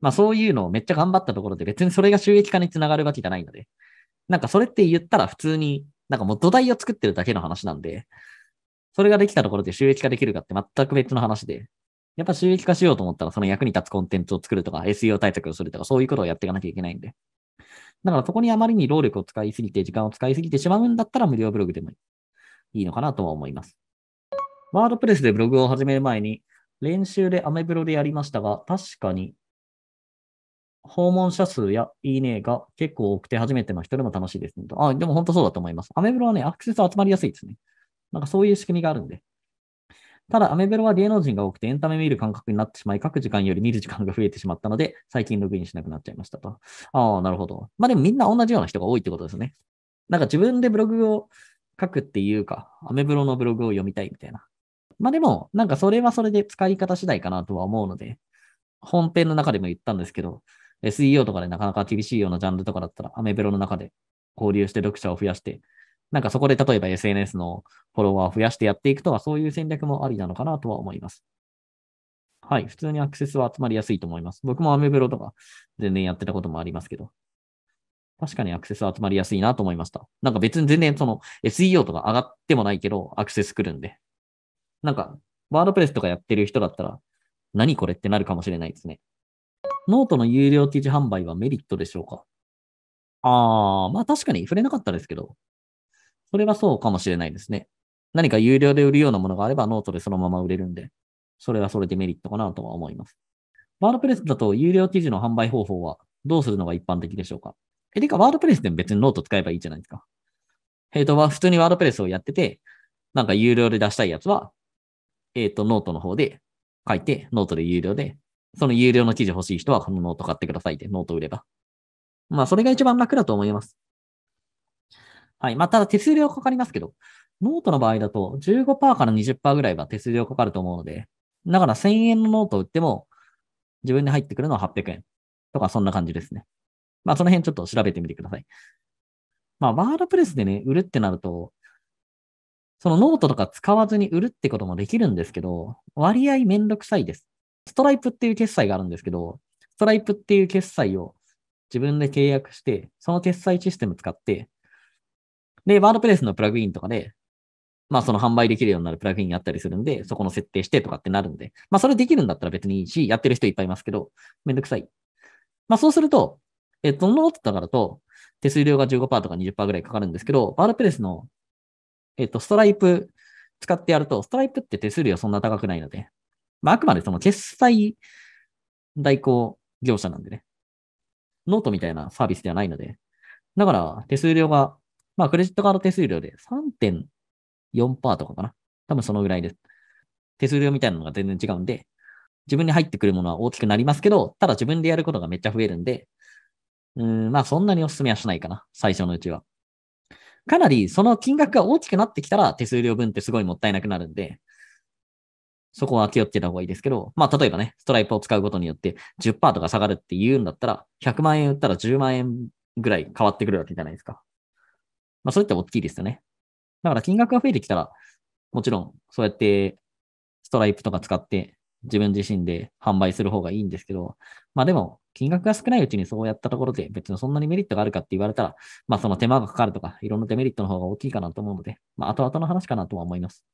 まあそういうのをめっちゃ頑張ったところで別にそれが収益化につながるわけじゃないので、なんかそれって言ったら普通に、なんかもう土台を作ってるだけの話なんで、それができたところで収益化できるかって全く別の話で、やっぱ収益化しようと思ったらその役に立つコンテンツを作るとか SEO 対策をするとかそういうことをやっていかなきゃいけないんで。だからそこにあまりに労力を使いすぎて時間を使いすぎてしまうんだったら無料ブログでもいいのかなとは思います。ワードプレスでブログを始める前に練習でアメブロでやりましたが、確かに訪問者数やいいねが結構多くて初めての人でも楽しいですねと。あ、でも本当そうだと思います。アメブロはね、アクセス集まりやすいですね。なんかそういう仕組みがあるんで。ただ、アメブロは芸能人が多くてエンタメ見る感覚になってしまい、各時間より見る時間が増えてしまったので、最近ログインしなくなっちゃいましたと。ああ、なるほど。まあでもみんな同じような人が多いってことですね。なんか自分でブログを書くっていうか、アメブロのブログを読みたいみたいな。まあでも、なんかそれはそれで使い方次第かなとは思うので、本編の中でも言ったんですけど、SEO とかでなかなか厳しいようなジャンルとかだったら、アメブロの中で交流して読者を増やして、なんかそこで例えば SNS のフォロワーを増やしてやっていくとか、そういう戦略もありなのかなとは思います。はい。普通にアクセスは集まりやすいと思います。僕もアメブロとか全然やってたこともありますけど。確かにアクセスは集まりやすいなと思いました。なんか別に全然その SEO とか上がってもないけど、アクセス来るんで。なんか、ワードプレスとかやってる人だったら、何これってなるかもしれないですね。ノートの有料記事販売はメリットでしょうかああ、まあ確かに触れなかったですけど、それはそうかもしれないですね。何か有料で売るようなものがあればノートでそのまま売れるんで、それはそれでメリットかなとは思います。ワードプレスだと有料記事の販売方法はどうするのが一般的でしょうかえ、てかワードプレスでも別にノート使えばいいじゃないですか。えっ、ー、と、普通にワードプレスをやってて、なんか有料で出したいやつは、えっ、ー、と、ノートの方で書いて、ノートで有料でその有料の記事欲しい人はこのノート買ってくださいって、ノート売れば。まあ、それが一番楽だと思います。はい。まあ、ただ手数料かかりますけど、ノートの場合だと15%から20%ぐらいは手数料かかると思うので、だから1000円のノート売っても自分に入ってくるのは800円とかそんな感じですね。まあ、その辺ちょっと調べてみてください。まあ、ワードプレスでね、売るってなると、そのノートとか使わずに売るってこともできるんですけど、割合めんどくさいです。ストライプっていう決済があるんですけど、ストライプっていう決済を自分で契約して、その決済システム使って、で、ワードプレスのプラグインとかで、まあその販売できるようになるプラグインやったりするんで、そこの設定してとかってなるんで、まあそれできるんだったら別にいいし、やってる人いっぱいいますけど、めんどくさい。まあそうすると、えっと、ノートとかだと、手数料が15%とか20%ぐらいかかるんですけど、ワードプレスの、えっと、ストライプ使ってやると、ストライプって手数料そんな高くないので、まあ、あくまでその決済代行業者なんでね。ノートみたいなサービスではないので。だから、手数料が、まあ、クレジットカード手数料で3.4%とかかな。多分そのぐらいです。手数料みたいなのが全然違うんで、自分に入ってくるものは大きくなりますけど、ただ自分でやることがめっちゃ増えるんで、うん、まあそんなにお勧めはしないかな。最初のうちは。かなりその金額が大きくなってきたら手数料分ってすごいもったいなくなるんで、そこは気をつけた方がいいですけど、まあ、例えばね、ストライプを使うことによって10%とか下がるって言うんだったら、100万円売ったら10万円ぐらい変わってくるわけじゃないですか。まあ、それって大きいですよね。だから金額が増えてきたら、もちろん、そうやってストライプとか使って自分自身で販売する方がいいんですけど、まあでも、金額が少ないうちにそうやったところで別にそんなにメリットがあるかって言われたら、まあその手間がかかるとか、いろんなデメリットの方が大きいかなと思うので、まあ後々の話かなとは思います。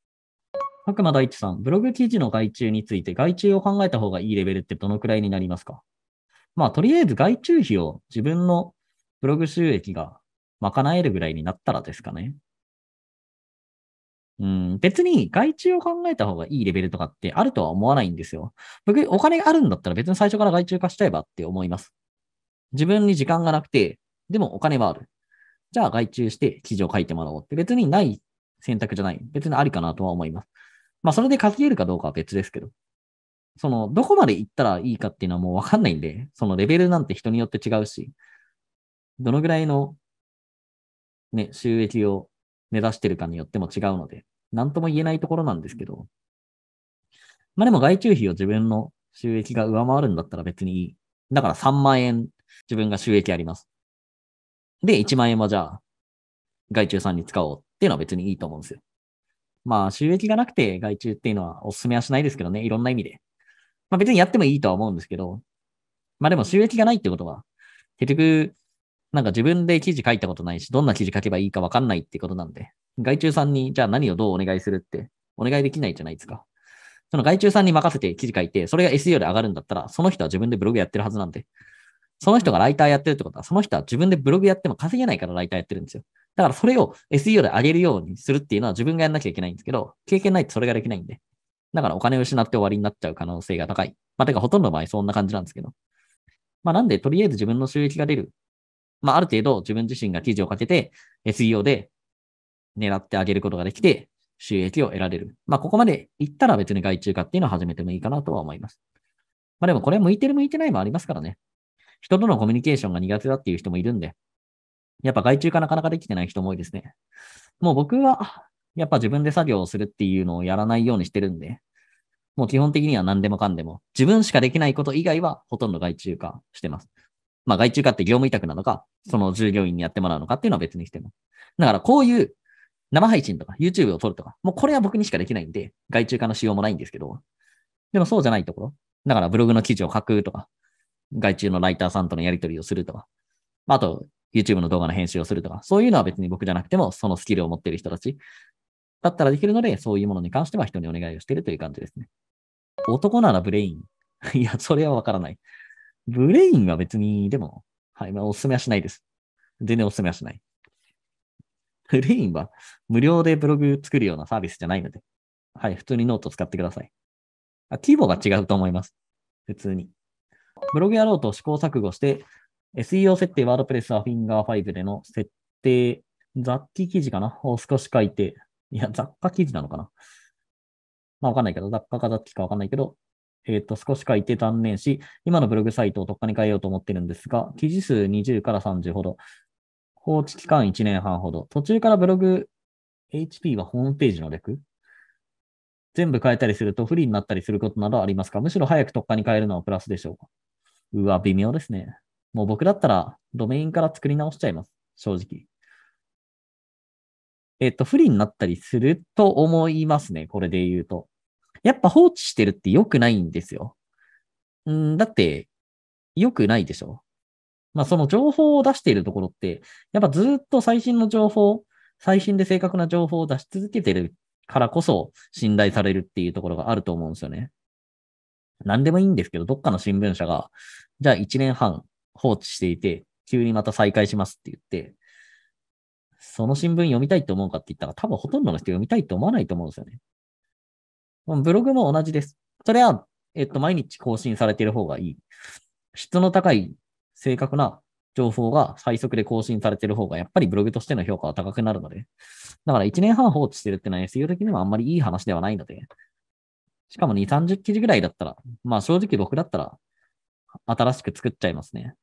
白馬大地さん、ブログ記事の外注について、外注を考えた方がいいレベルってどのくらいになりますかまあ、とりあえず外注費を自分のブログ収益が賄えるぐらいになったらですかね。うん、別に外注を考えた方がいいレベルとかってあるとは思わないんですよ。僕、お金があるんだったら別に最初から外注化しちゃえばって思います。自分に時間がなくて、でもお金はある。じゃあ外注して記事を書いてもらおうって別にない選択じゃない。別にありかなとは思います。まあ、それで稼げるかどうかは別ですけど、その、どこまで行ったらいいかっていうのはもうわかんないんで、そのレベルなんて人によって違うし、どのぐらいの、ね、収益を目指してるかによっても違うので、なんとも言えないところなんですけど、まあでも外注費を自分の収益が上回るんだったら別にいい。だから3万円自分が収益あります。で、1万円はじゃあ、外注さんに使おうっていうのは別にいいと思うんですよ。まあ収益がなくて外注っていうのはお勧めはしないですけどね、いろんな意味で。まあ別にやってもいいとは思うんですけど、まあでも収益がないってことは、結局、なんか自分で記事書いたことないし、どんな記事書けばいいかわかんないってことなんで、外注さんにじゃあ何をどうお願いするってお願いできないじゃないですか。その外注さんに任せて記事書いて、それが SEO で上がるんだったら、その人は自分でブログやってるはずなんで、その人がライターやってるってことは、その人は自分でブログやっても稼げないからライターやってるんですよ。だからそれを SEO で上げるようにするっていうのは自分がやんなきゃいけないんですけど、経験ないとそれができないんで。だからお金を失って終わりになっちゃう可能性が高い。まあ、てかほとんどの場合そんな感じなんですけど。まあ、なんで、とりあえず自分の収益が出る。まあ、ある程度自分自身が記事をかけて、SEO で狙ってあげることができて、収益を得られる。まあ、ここまで行ったら別に外注化っていうのを始めてもいいかなとは思います。まあ、でもこれ向いてる向いてないもありますからね。人とのコミュニケーションが苦手だっていう人もいるんで、やっぱ外注がなかなかできてない人も多いですね。もう僕は、やっぱ自分で作業をするっていうのをやらないようにしてるんで、もう基本的には何でもかんでも、自分しかできないこと以外はほとんど外注化してます。まあ外注化って業務委託なのか、その従業員にやってもらうのかっていうのは別にしても。だからこういう生配信とか YouTube を撮るとか、もうこれは僕にしかできないんで、外注化の仕様もないんですけど、でもそうじゃないところ。だからブログの記事を書くとか、外注のライターさんとのやり取りをするとか、あと YouTube の動画の編集をするとか、そういうのは別に僕じゃなくても、そのスキルを持っている人たちだったらできるので、そういうものに関しては人にお願いをしているという感じですね。男ならブレイン。いや、それはわからない。ブレインは別に、でも、はい、まあ、おすすめはしないです。全然おすすめはしない。ブレインは無料でブログ作るようなサービスじゃないので、はい、普通にノート使ってください。あ規模が違うと思います。普通に。ブログやろうと試行錯誤して、SEO 設定、ワードプレスはフィンガー5での設定、雑記記事かなを少し書いて、いや、雑貨記事なのかなまあわかんないけど、雑貨か雑記かわかんないけど、えっ、ー、と、少し書いて断念し、今のブログサイトを特化に変えようと思ってるんですが、記事数20から30ほど、放置期間1年半ほど、途中からブログ HP はホームページの略全部変えたりすると不利になったりすることなどありますかむしろ早く特化に変えるのはプラスでしょうかうわ、微妙ですね。もう僕だったらドメインから作り直しちゃいます。正直。えっと、不利になったりすると思いますね。これで言うと。やっぱ放置してるって良くないんですよ。んだって、良くないでしょ。まあ、その情報を出しているところって、やっぱずっと最新の情報、最新で正確な情報を出し続けてるからこそ信頼されるっていうところがあると思うんですよね。何でもいいんですけど、どっかの新聞社が、じゃあ1年半放置していて、急にまた再開しますって言って、その新聞読みたいと思うかって言ったら、多分ほとんどの人読みたいと思わないと思うんですよね。ブログも同じです。それは、えっと、毎日更新されている方がいい。質の高い正確な情報が最速で更新されている方が、やっぱりブログとしての評価は高くなるので。だから1年半放置してるってのは SEO 的にはあんまりいい話ではないので。しかも2、30記事ぐらいだったら、まあ正直僕だったら新しく作っちゃいますね。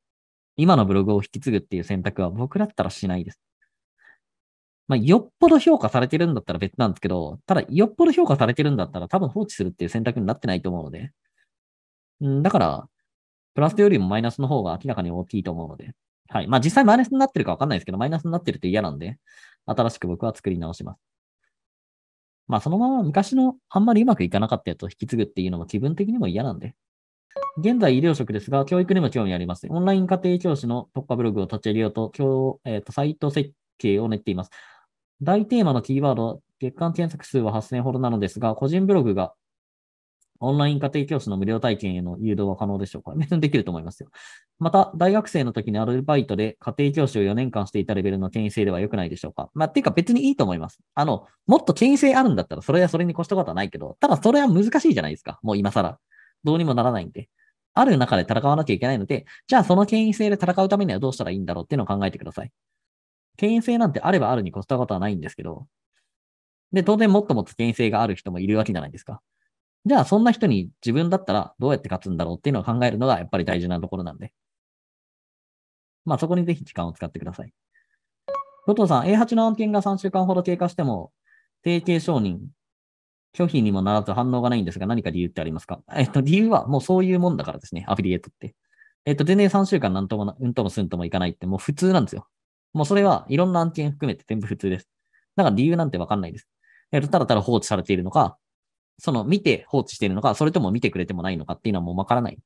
今のブログを引き継ぐっていう選択は僕だったらしないです。まあ、よっぽど評価されてるんだったら別なんですけど、ただ、よっぽど評価されてるんだったら多分放置するっていう選択になってないと思うので、んだから、プラスよりもマイナスの方が明らかに大きいと思うので、はい。まあ、実際マイナスになってるかわかんないですけど、マイナスになってるって嫌なんで、新しく僕は作り直します。まあ、そのまま昔のあんまりうまくいかなかったやつを引き継ぐっていうのも気分的にも嫌なんで、現在、医療職ですが、教育にも興味あります。オンライン家庭教師の特化ブログを立ち上げようと、日えーと、サイト設計を練っています。大テーマのキーワード、月間検索数は8000ほどなのですが、個人ブログがオンライン家庭教師の無料体験への誘導は可能でしょうか別にできると思いますよ。また、大学生の時にアルバイトで家庭教師を4年間していたレベルの権威性では良くないでしょうかまあ、ていうか別にいいと思います。あの、もっと権威性あるんだったら、それはそれに越したことはないけど、ただそれは難しいじゃないですか。もう今更。どうにもならないんで、ある中で戦わなきゃいけないので、じゃあその権威性で戦うためにはどうしたらいいんだろうっていうのを考えてください。権威性なんてあればあるに越したことはないんですけど、で、当然もっともっと権威性がある人もいるわけじゃないですか。じゃあそんな人に自分だったらどうやって勝つんだろうっていうのを考えるのがやっぱり大事なところなんで。まあそこにぜひ時間を使ってください。後藤さん、A8 の案件が3週間ほど経過しても、提携承認、拒否にもならず反応がないんですが、何か理由ってありますか えっと、理由はもうそういうもんだからですね、アフィリエイトって。えっと、全然3週間なんともな、うんともすんともいかないってもう普通なんですよ。もうそれはいろんな案件含めて全部普通です。だから理由なんてわかんないです。えっと、ただただ放置されているのか、その見て放置しているのか、それとも見てくれてもないのかっていうのはもうわからない。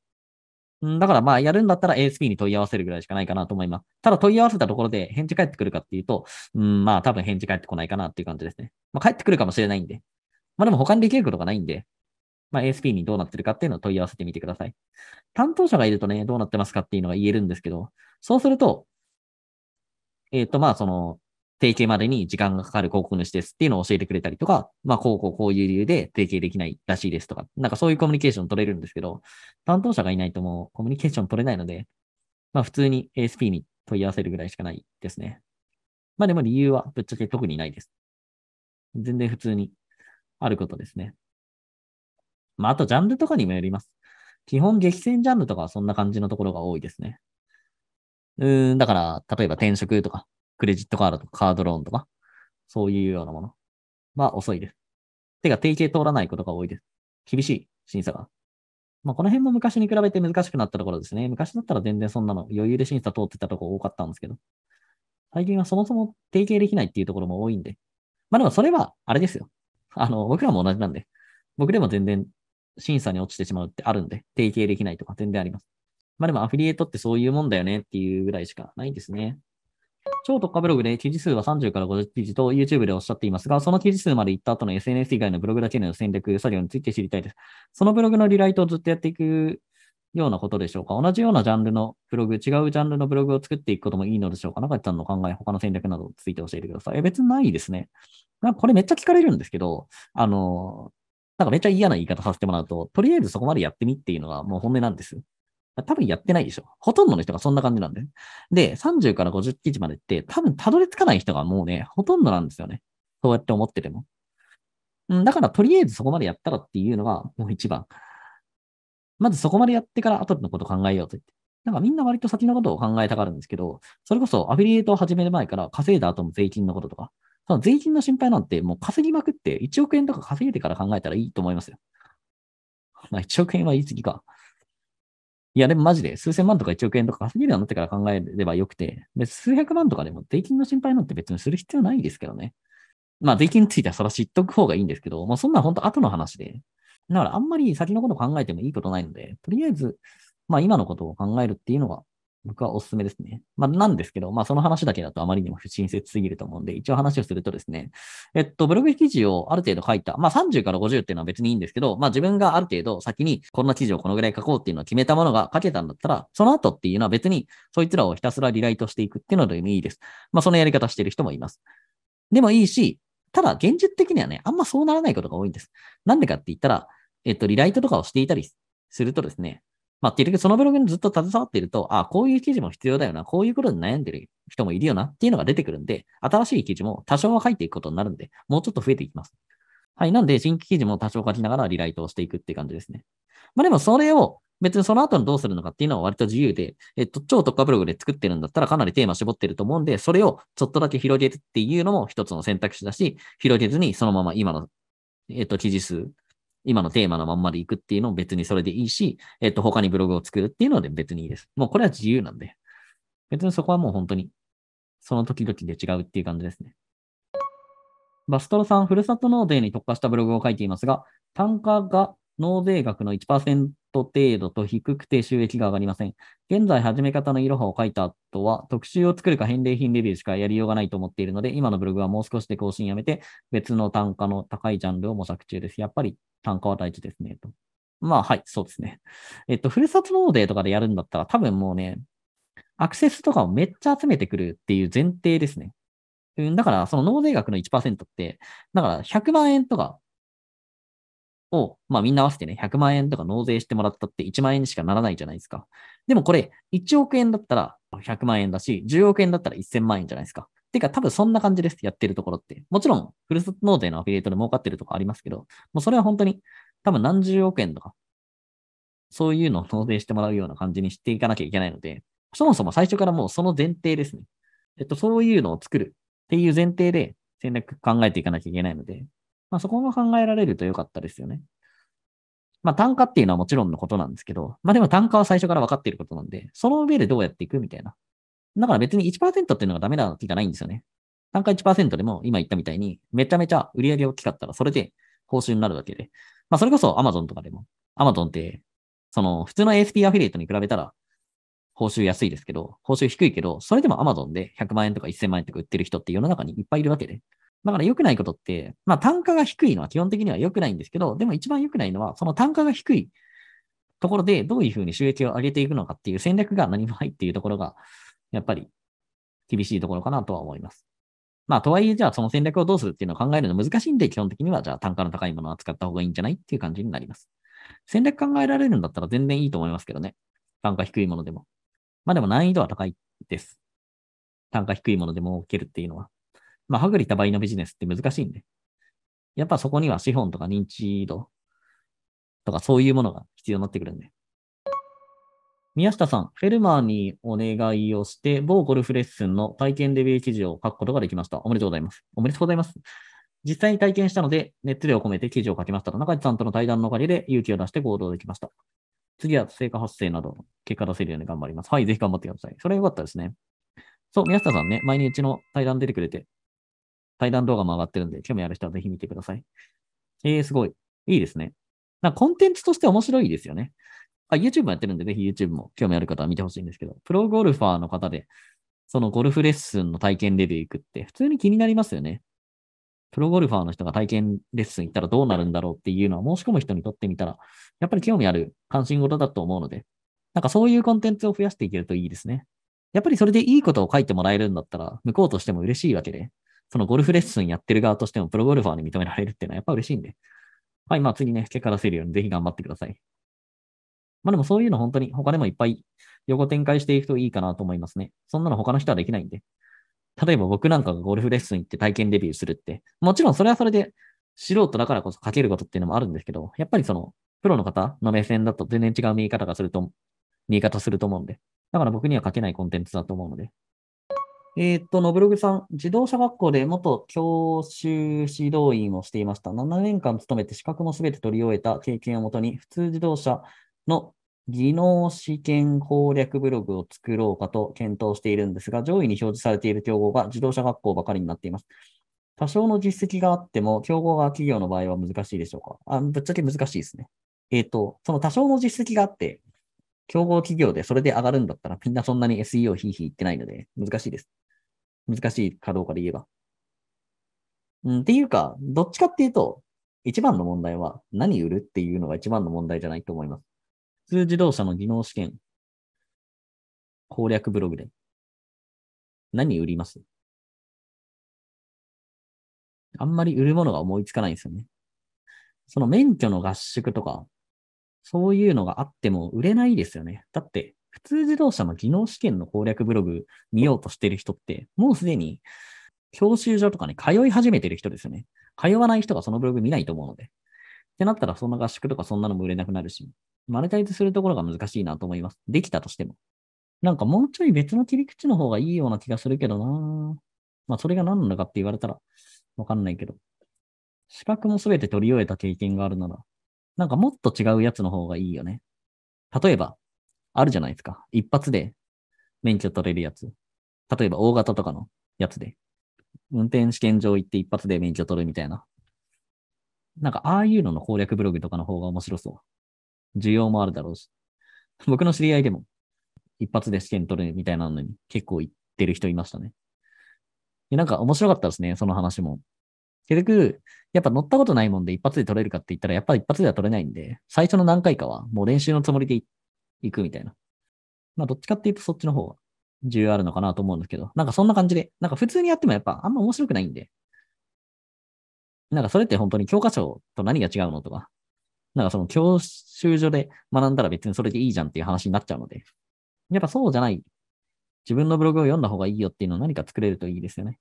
んだからまあやるんだったら ASP に問い合わせるぐらいしかないかなと思います。ただ問い合わせたところで返事返ってくるかっていうと、うん、まあ多分返事返ってこないかなっていう感じですね。まあ返ってくるかもしれないんで。まあでも保管できることがないんで、まあ、ASP にどうなってるかっていうのを問い合わせてみてください。担当者がいるとね、どうなってますかっていうのが言えるんですけど、そうすると、えっ、ー、と、まあ、その、提携までに時間がかかる広告主ですっていうのを教えてくれたりとか、まあ、こうこうこういう理由で提携できないらしいですとか、なんかそういうコミュニケーション取れるんですけど、担当者がいないともうコミュニケーション取れないので、まあ、普通に ASP に問い合わせるぐらいしかないですね。まあ、でも理由はぶっちゃけ特にないです。全然普通にあることですね。まあ、あとジャンルとかにもよります。基本激戦ジャンルとかはそんな感じのところが多いですね。うん、だから、例えば転職とか、クレジットカードとかカードローンとか、そういうようなものは遅いです。手が定型通らないことが多いです。厳しい審査が。まあ、この辺も昔に比べて難しくなったところですね。昔だったら全然そんなの余裕で審査通ってたとこ多かったんですけど、最近はそもそも提携できないっていうところも多いんで。まあでもそれは、あれですよ。あの、僕らも同じなんで、僕でも全然審査に落ちてしまうってあるんで、提携できないとか全然あります。まあでもアフィリエイトってそういうもんだよねっていうぐらいしかないんですね。超特化ブログで記事数は30から50記事と YouTube でおっしゃっていますが、その記事数まで行った後の SNS 以外のブログだけの戦略作業について知りたいです。そのブログのリライトをずっとやっていくようなことでしょうか同じようなジャンルのブログ、違うジャンルのブログを作っていくこともいいのでしょうか中地さんの考え、他の戦略などについて教えてください。え、別にないですね。なんかこれめっちゃ聞かれるんですけど、あの、なんかめっちゃ嫌な言い方させてもらうと、とりあえずそこまでやってみっていうのがもう本音なんです。多分やってないでしょ。ほとんどの人がそんな感じなんで。で、30から50記事までって多分たどり着かない人がもうね、ほとんどなんですよね。そうやって思ってても。うん、だからとりあえずそこまでやったらっていうのがもう一番。まずそこまでやってから後のこと考えようと言って。なんかみんな割と先のことを考えたがるんですけど、それこそアフィリエイトを始める前から稼いだ後の税金のこととか、その税金の心配なんてもう稼ぎまくって1億円とか稼いでから考えたらいいと思いますよ。まあ1億円は言い過ぎか。いやでもマジで数千万とか1億円とか稼げるようになってから考えればよくて、で数百万とかでも税金の心配なんて別にする必要ないですけどね。まあ税金についてはそれは知っとく方がいいんですけど、もうそんな本当後の話で、だからあんまり先のこと考えてもいいことないので、とりあえず、まあ今のことを考えるっていうのが僕はおすすめですね。まあ、なんですけど、まあ、その話だけだとあまりにも不親切すぎると思うんで、一応話をするとですね、えっと、ブログ記事をある程度書いた、まあ、30から50っていうのは別にいいんですけど、まあ、自分がある程度先にこんな記事をこのぐらい書こうっていうのを決めたものが書けたんだったら、その後っていうのは別にそいつらをひたすらリライトしていくっていうのでもいいです。まあ、そのやり方してる人もいます。でもいいし、ただ現実的にはね、あんまそうならないことが多いんです。なんでかって言ったら、えっと、リライトとかをしていたりするとですね、まあ、結局そのブログにずっと携わっていると、ああ、こういう記事も必要だよな、こういうことに悩んでる人もいるよなっていうのが出てくるんで、新しい記事も多少は書いていくことになるんで、もうちょっと増えていきます。はい。なんで、新規記事も多少書きながらリライトをしていくっていう感じですね。まあでも、それを別にその後のどうするのかっていうのは割と自由で、えっと、超特化ブログで作ってるんだったらかなりテーマ絞ってると思うんで、それをちょっとだけ広げるっていうのも一つの選択肢だし、広げずにそのまま今の、えっと、記事数今のテーマのまんまでいくっていうのも別にそれでいいし、えっと、他にブログを作るっていうので別にいいです。もうこれは自由なんで。別にそこはもう本当に、その時々で違うっていう感じですね。バストロさん、ふるさと納税に特化したブログを書いていますが、単価が納税額の1%ト程度と低くて収益が上がりません。現在始め方のいろはを書いた後は、特集を作るか返礼品レビューしかやりようがないと思っているので、今のブログはもう少しで更新やめて、別の単価の高いジャンルを模索中です。やっぱり単価は大事ですね、と。まあ、はい、そうですね。えっと、ふるさと納税とかでやるんだったら、多分もうね、アクセスとかをめっちゃ集めてくるっていう前提ですね。だから、その納税額の1%って、だから100万円とかを、まあみんな合わせてね、100万円とか納税してもらったって1万円にしかならないじゃないですか。でもこれ、1億円だったら100万円だし、10億円だったら1000万円じゃないですか。てか、多分そんな感じです。やってるところって。もちろん、フルス納税のアフィリエイトで儲かってるとこありますけど、もうそれは本当に、多分何十億円とか、そういうのを納税してもらうような感じにしていかなきゃいけないので、そもそも最初からもうその前提ですね。えっと、そういうのを作るっていう前提で戦略考えていかなきゃいけないので、まあ、そこも考えられると良かったですよね。まあ、単価っていうのはもちろんのことなんですけど、まあ、でも単価は最初から分かっていることなんで、その上でどうやっていくみたいな。だから別に1%っていうのがダメなわけじゃないんですよね。単価1%でも今言ったみたいに、めちゃめちゃ売り上げ大きかったら、それで報酬になるわけで。まあ、それこそ Amazon とかでも、Amazon って、その普通の ASP アフィリエイトに比べたら、報酬安いですけど、報酬低いけど、それでも Amazon で100万円とか1000万円とか売ってる人って世の中にいっぱいいるわけで。だから良くないことって、まあ単価が低いのは基本的には良くないんですけど、でも一番良くないのは、その単価が低いところでどういうふうに収益を上げていくのかっていう戦略が何もないっていうところが、やっぱり厳しいところかなとは思います。まあ、とはいえ、じゃあその戦略をどうするっていうのを考えるの難しいんで、基本的には、じゃあ単価の高いものを扱った方がいいんじゃないっていう感じになります。戦略考えられるんだったら全然いいと思いますけどね。単価低いものでも。まあでも難易度は高いです。単価低いものでも受けるっていうのは。まあ、はぐりたばいのビジネスって難しいんで、やっぱそこには資本とか認知度とかそういうものが必要になってくるんで。宮下さん、フェルマーにお願いをして、某ゴルフレッスンの体験レビュー記事を書くことができました。おめでとうございます。おめでとうございます。実際に体験したので、熱量を込めて記事を書きましたと。中地さんとの対談のおかげで勇気を出して行動できました。次は成果発生など、結果出せるように頑張ります。はい、ぜひ頑張ってください。それは良かったですね。そう、宮下さんね、毎日の対談出てくれて、対談動画も上がってるんで、興味ある人はぜひ見てください。えー、すごい。いいですね。なコンテンツとして面白いですよね。あ、YouTube もやってるんで、ぜひ YouTube も興味ある方は見てほしいんですけど、プロゴルファーの方で、そのゴルフレッスンの体験レビュー行くって、普通に気になりますよね。プロゴルファーの人が体験レッスン行ったらどうなるんだろうっていうのは申し込む人にとってみたら、やっぱり興味ある関心事だと思うので、なんかそういうコンテンツを増やしていけるといいですね。やっぱりそれでいいことを書いてもらえるんだったら、向こうとしても嬉しいわけで、そのゴルフレッスンやってる側としてもプロゴルファーで認められるっていうのはやっぱ嬉しいんで。はい、まあ次ね、結果出せるようにぜひ頑張ってください。まあでもそういうの本当に他でもいっぱい横展開していくといいかなと思いますね。そんなの他の人はできないんで。例えば僕なんかがゴルフレッスン行って体験レビューするって、もちろんそれはそれで素人だからこそ書けることっていうのもあるんですけど、やっぱりそのプロの方の目線だと全然違う見え方がすると、見え方すると思うんで。だから僕には書けないコンテンツだと思うので、えー、っと、ノブログさん、自動車学校で元教習指導員をしていました。7年間勤めて資格もすべて取り終えた経験をもとに、普通自動車の技能試験攻略ブログを作ろうかと検討しているんですが、上位に表示されている競合が自動車学校ばかりになっています。多少の実績があっても、競合が企業の場合は難しいでしょうかあ、ぶっちゃけ難しいですね。えっ、ー、と、その多少の実績があって、競合企業でそれで上がるんだったら、みんなそんなに SEO ひいひい言ってないので、難しいです。難しいかどうかで言えば。うん、っていうか、どっちかっていうと、一番の問題は何売るっていうのが一番の問題じゃないと思います。普通自動車の技能試験、攻略ブログで。何売りますあんまり売るものが思いつかないんですよね。その免許の合宿とか、そういうのがあっても売れないですよね。だって、普通自動車の技能試験の攻略ブログ見ようとしてる人って、もうすでに教習所とかに通い始めてる人ですよね。通わない人がそのブログ見ないと思うので。ってなったら、そんな合宿とかそんなのも売れなくなるし、マネタイズするところが難しいなと思います。できたとしても。なんかもうちょい別の切り口の方がいいような気がするけどなまあ、それが何なのかって言われたら、わかんないけど。資格もすべて取り終えた経験があるなら、なんかもっと違うやつの方がいいよね。例えば、あるじゃないですか。一発で免許取れるやつ。例えば大型とかのやつで。運転試験場行って一発で免許取るみたいな。なんか、ああいうのの攻略ブログとかの方が面白そう。需要もあるだろうし。僕の知り合いでも、一発で試験取るみたいなのに結構行ってる人いましたね。でなんか面白かったですね、その話も。結局、やっぱ乗ったことないもんで一発で取れるかって言ったら、やっぱ一発では取れないんで、最初の何回かはもう練習のつもりで行っ行くみたいな。まあ、どっちかっていうとそっちの方が重要あるのかなと思うんですけど、なんかそんな感じで、なんか普通にやってもやっぱあんま面白くないんで、なんかそれって本当に教科書と何が違うのとか、なんかその教習所で学んだら別にそれでいいじゃんっていう話になっちゃうので、やっぱそうじゃない。自分のブログを読んだ方がいいよっていうのを何か作れるといいですよね。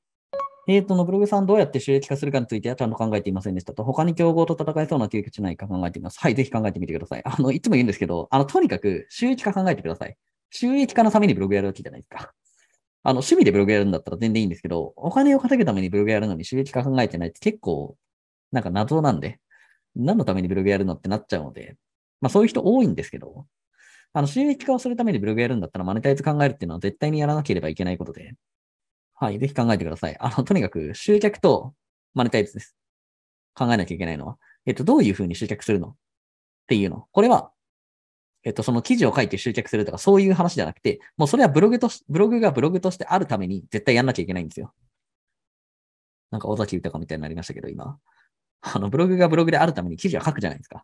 えっ、ー、と、信ブさん、どうやって収益化するかについてはちゃんと考えていませんでしたと。他に競合と戦えそうな究極しないか考えてみます。はい、ぜひ考えてみてください。あの、いつも言うんですけど、あの、とにかく収益化考えてください。収益化のためにブログやるわけじゃないですか。あの、趣味でブログやるんだったら全然いいんですけど、お金を稼ぐためにブログやるのに収益化考えてないって結構、なんか謎なんで、何のためにブログやるのってなっちゃうので、まあそういう人多いんですけど、あの、収益化をするためにブログやるんだったらマネタイズ考えるっていうのは絶対にやらなければいけないことで、はい、ぜひ考えてください。あの、とにかく集客とマネタイズです。考えなきゃいけないのは。えっと、どういうふうに集客するのっていうの。これは、えっと、その記事を書いて集客するとか、そういう話じゃなくて、もうそれはブログとし、ブログがブログとしてあるために絶対やんなきゃいけないんですよ。なんか尾崎豊みたいになりましたけど、今。あの、ブログがブログであるために記事は書くじゃないですか。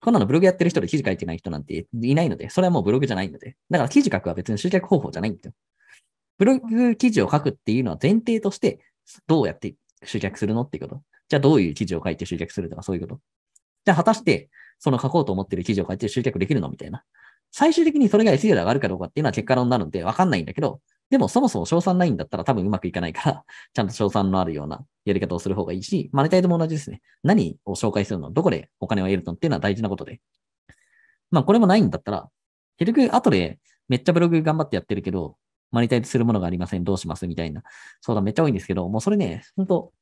こんなのブログやってる人で記事書いてない人なんていないので、それはもうブログじゃないので。だから記事書くは別に集客方法じゃないんですよ。ブログ記事を書くっていうのは前提として、どうやって集客するのっていうこと。じゃあどういう記事を書いて集客するとかそういうこと。じゃあ果たして、その書こうと思ってる記事を書いて集客できるのみたいな。最終的にそれが SEO で上がるかどうかっていうのは結果論になるんで分かんないんだけど、でもそもそも賞賛ないんだったら多分うまくいかないから、ちゃんと賞賛のあるようなやり方をする方がいいし、マネタイズも同じですね。何を紹介するのどこでお金を得るのっていうのは大事なことで。まあこれもないんだったら、結局後でめっちゃブログ頑張ってやってるけど、マネタイズするものがありません。どうしますみたいな相談めっちゃ多いんですけど、もうそれね、ほんと、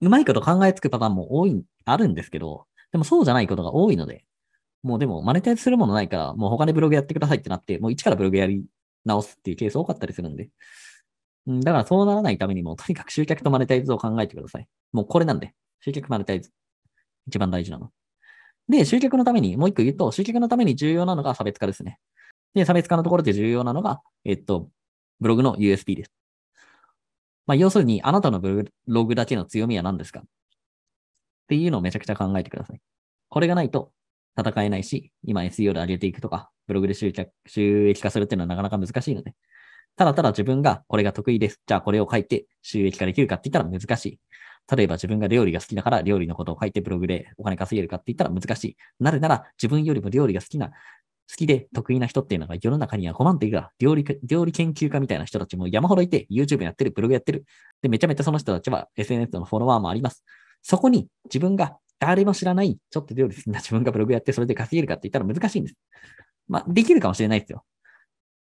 うまいこと考えつくパターンも多い、あるんですけど、でもそうじゃないことが多いので、もうでもマネタイズするものないから、もう他でブログやってくださいってなって、もう一からブログやり直すっていうケース多かったりするんで。だからそうならないためにも、とにかく集客とマネタイズを考えてください。もうこれなんで。集客マネタイズ。一番大事なの。で、集客のために、もう一個言うと、集客のために重要なのが差別化ですね。で、差別化のところで重要なのが、えっと、ブログの u s b です。まあ、要するに、あなたのブログだけの強みは何ですかっていうのをめちゃくちゃ考えてください。これがないと戦えないし、今 SEO で上げていくとか、ブログで収益化するっていうのはなかなか難しいので、ただただ自分がこれが得意です。じゃあこれを書いて収益化できるかって言ったら難しい。例えば自分が料理が好きだから料理のことを書いてブログでお金稼げるかって言ったら難しい。なぜなら自分よりも料理が好きな好きで得意な人っていうのが世の中には5万ていうが料理、料理研究家みたいな人たちも山ほどいて、YouTube やってる、ブログやってる。で、めちゃめちゃその人たちは SNS のフォロワーもあります。そこに自分が誰も知らない、ちょっと料理好きな自分がブログやって、それで稼げるかって言ったら難しいんです。まあ、できるかもしれないですよ。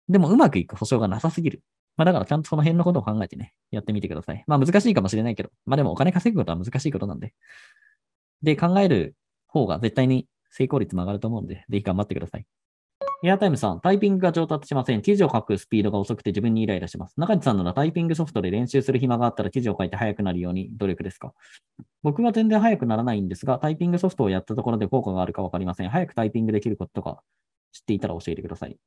でも、うまくいく保証がなさすぎる。まあ、だからちゃんとその辺のことを考えてね、やってみてください。まあ、難しいかもしれないけど、まあ、でもお金稼ぐことは難しいことなんで。で、考える方が絶対に成功率も上がると思うんで、ぜひ頑張ってください。ヘアタイムさん、タイピングが上達しません。記事を書くスピードが遅くて自分にイライラします。中地さんならタイピングソフトで練習する暇があったら記事を書いて早くなるように努力ですか僕は全然早くならないんですが、タイピングソフトをやったところで効果があるかわかりません。早くタイピングできることとか知っていたら教えてください。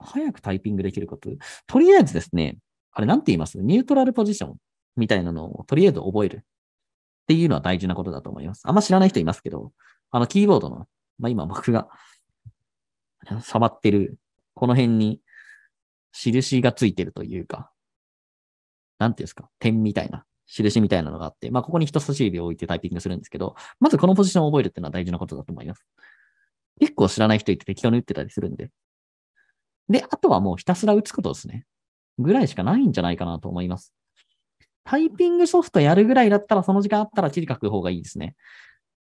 早くタイピングできることとりあえずですね、あれなんて言いますニュートラルポジションみたいなのをとりあえず覚えるっていうのは大事なことだと思います。あんま知らない人いますけど、あのキーボードの、まあ今僕が触ってる、この辺に印がついてるというか、なんていうんですか、点みたいな、印みたいなのがあって、まあ、ここに人差し指を置いてタイピングするんですけど、まずこのポジションを覚えるっていうのは大事なことだと思います。結構知らない人いて適当に打ってたりするんで。で、あとはもうひたすら打つことですね。ぐらいしかないんじゃないかなと思います。タイピングソフトやるぐらいだったら、その時間あったら地理書く方がいいですね。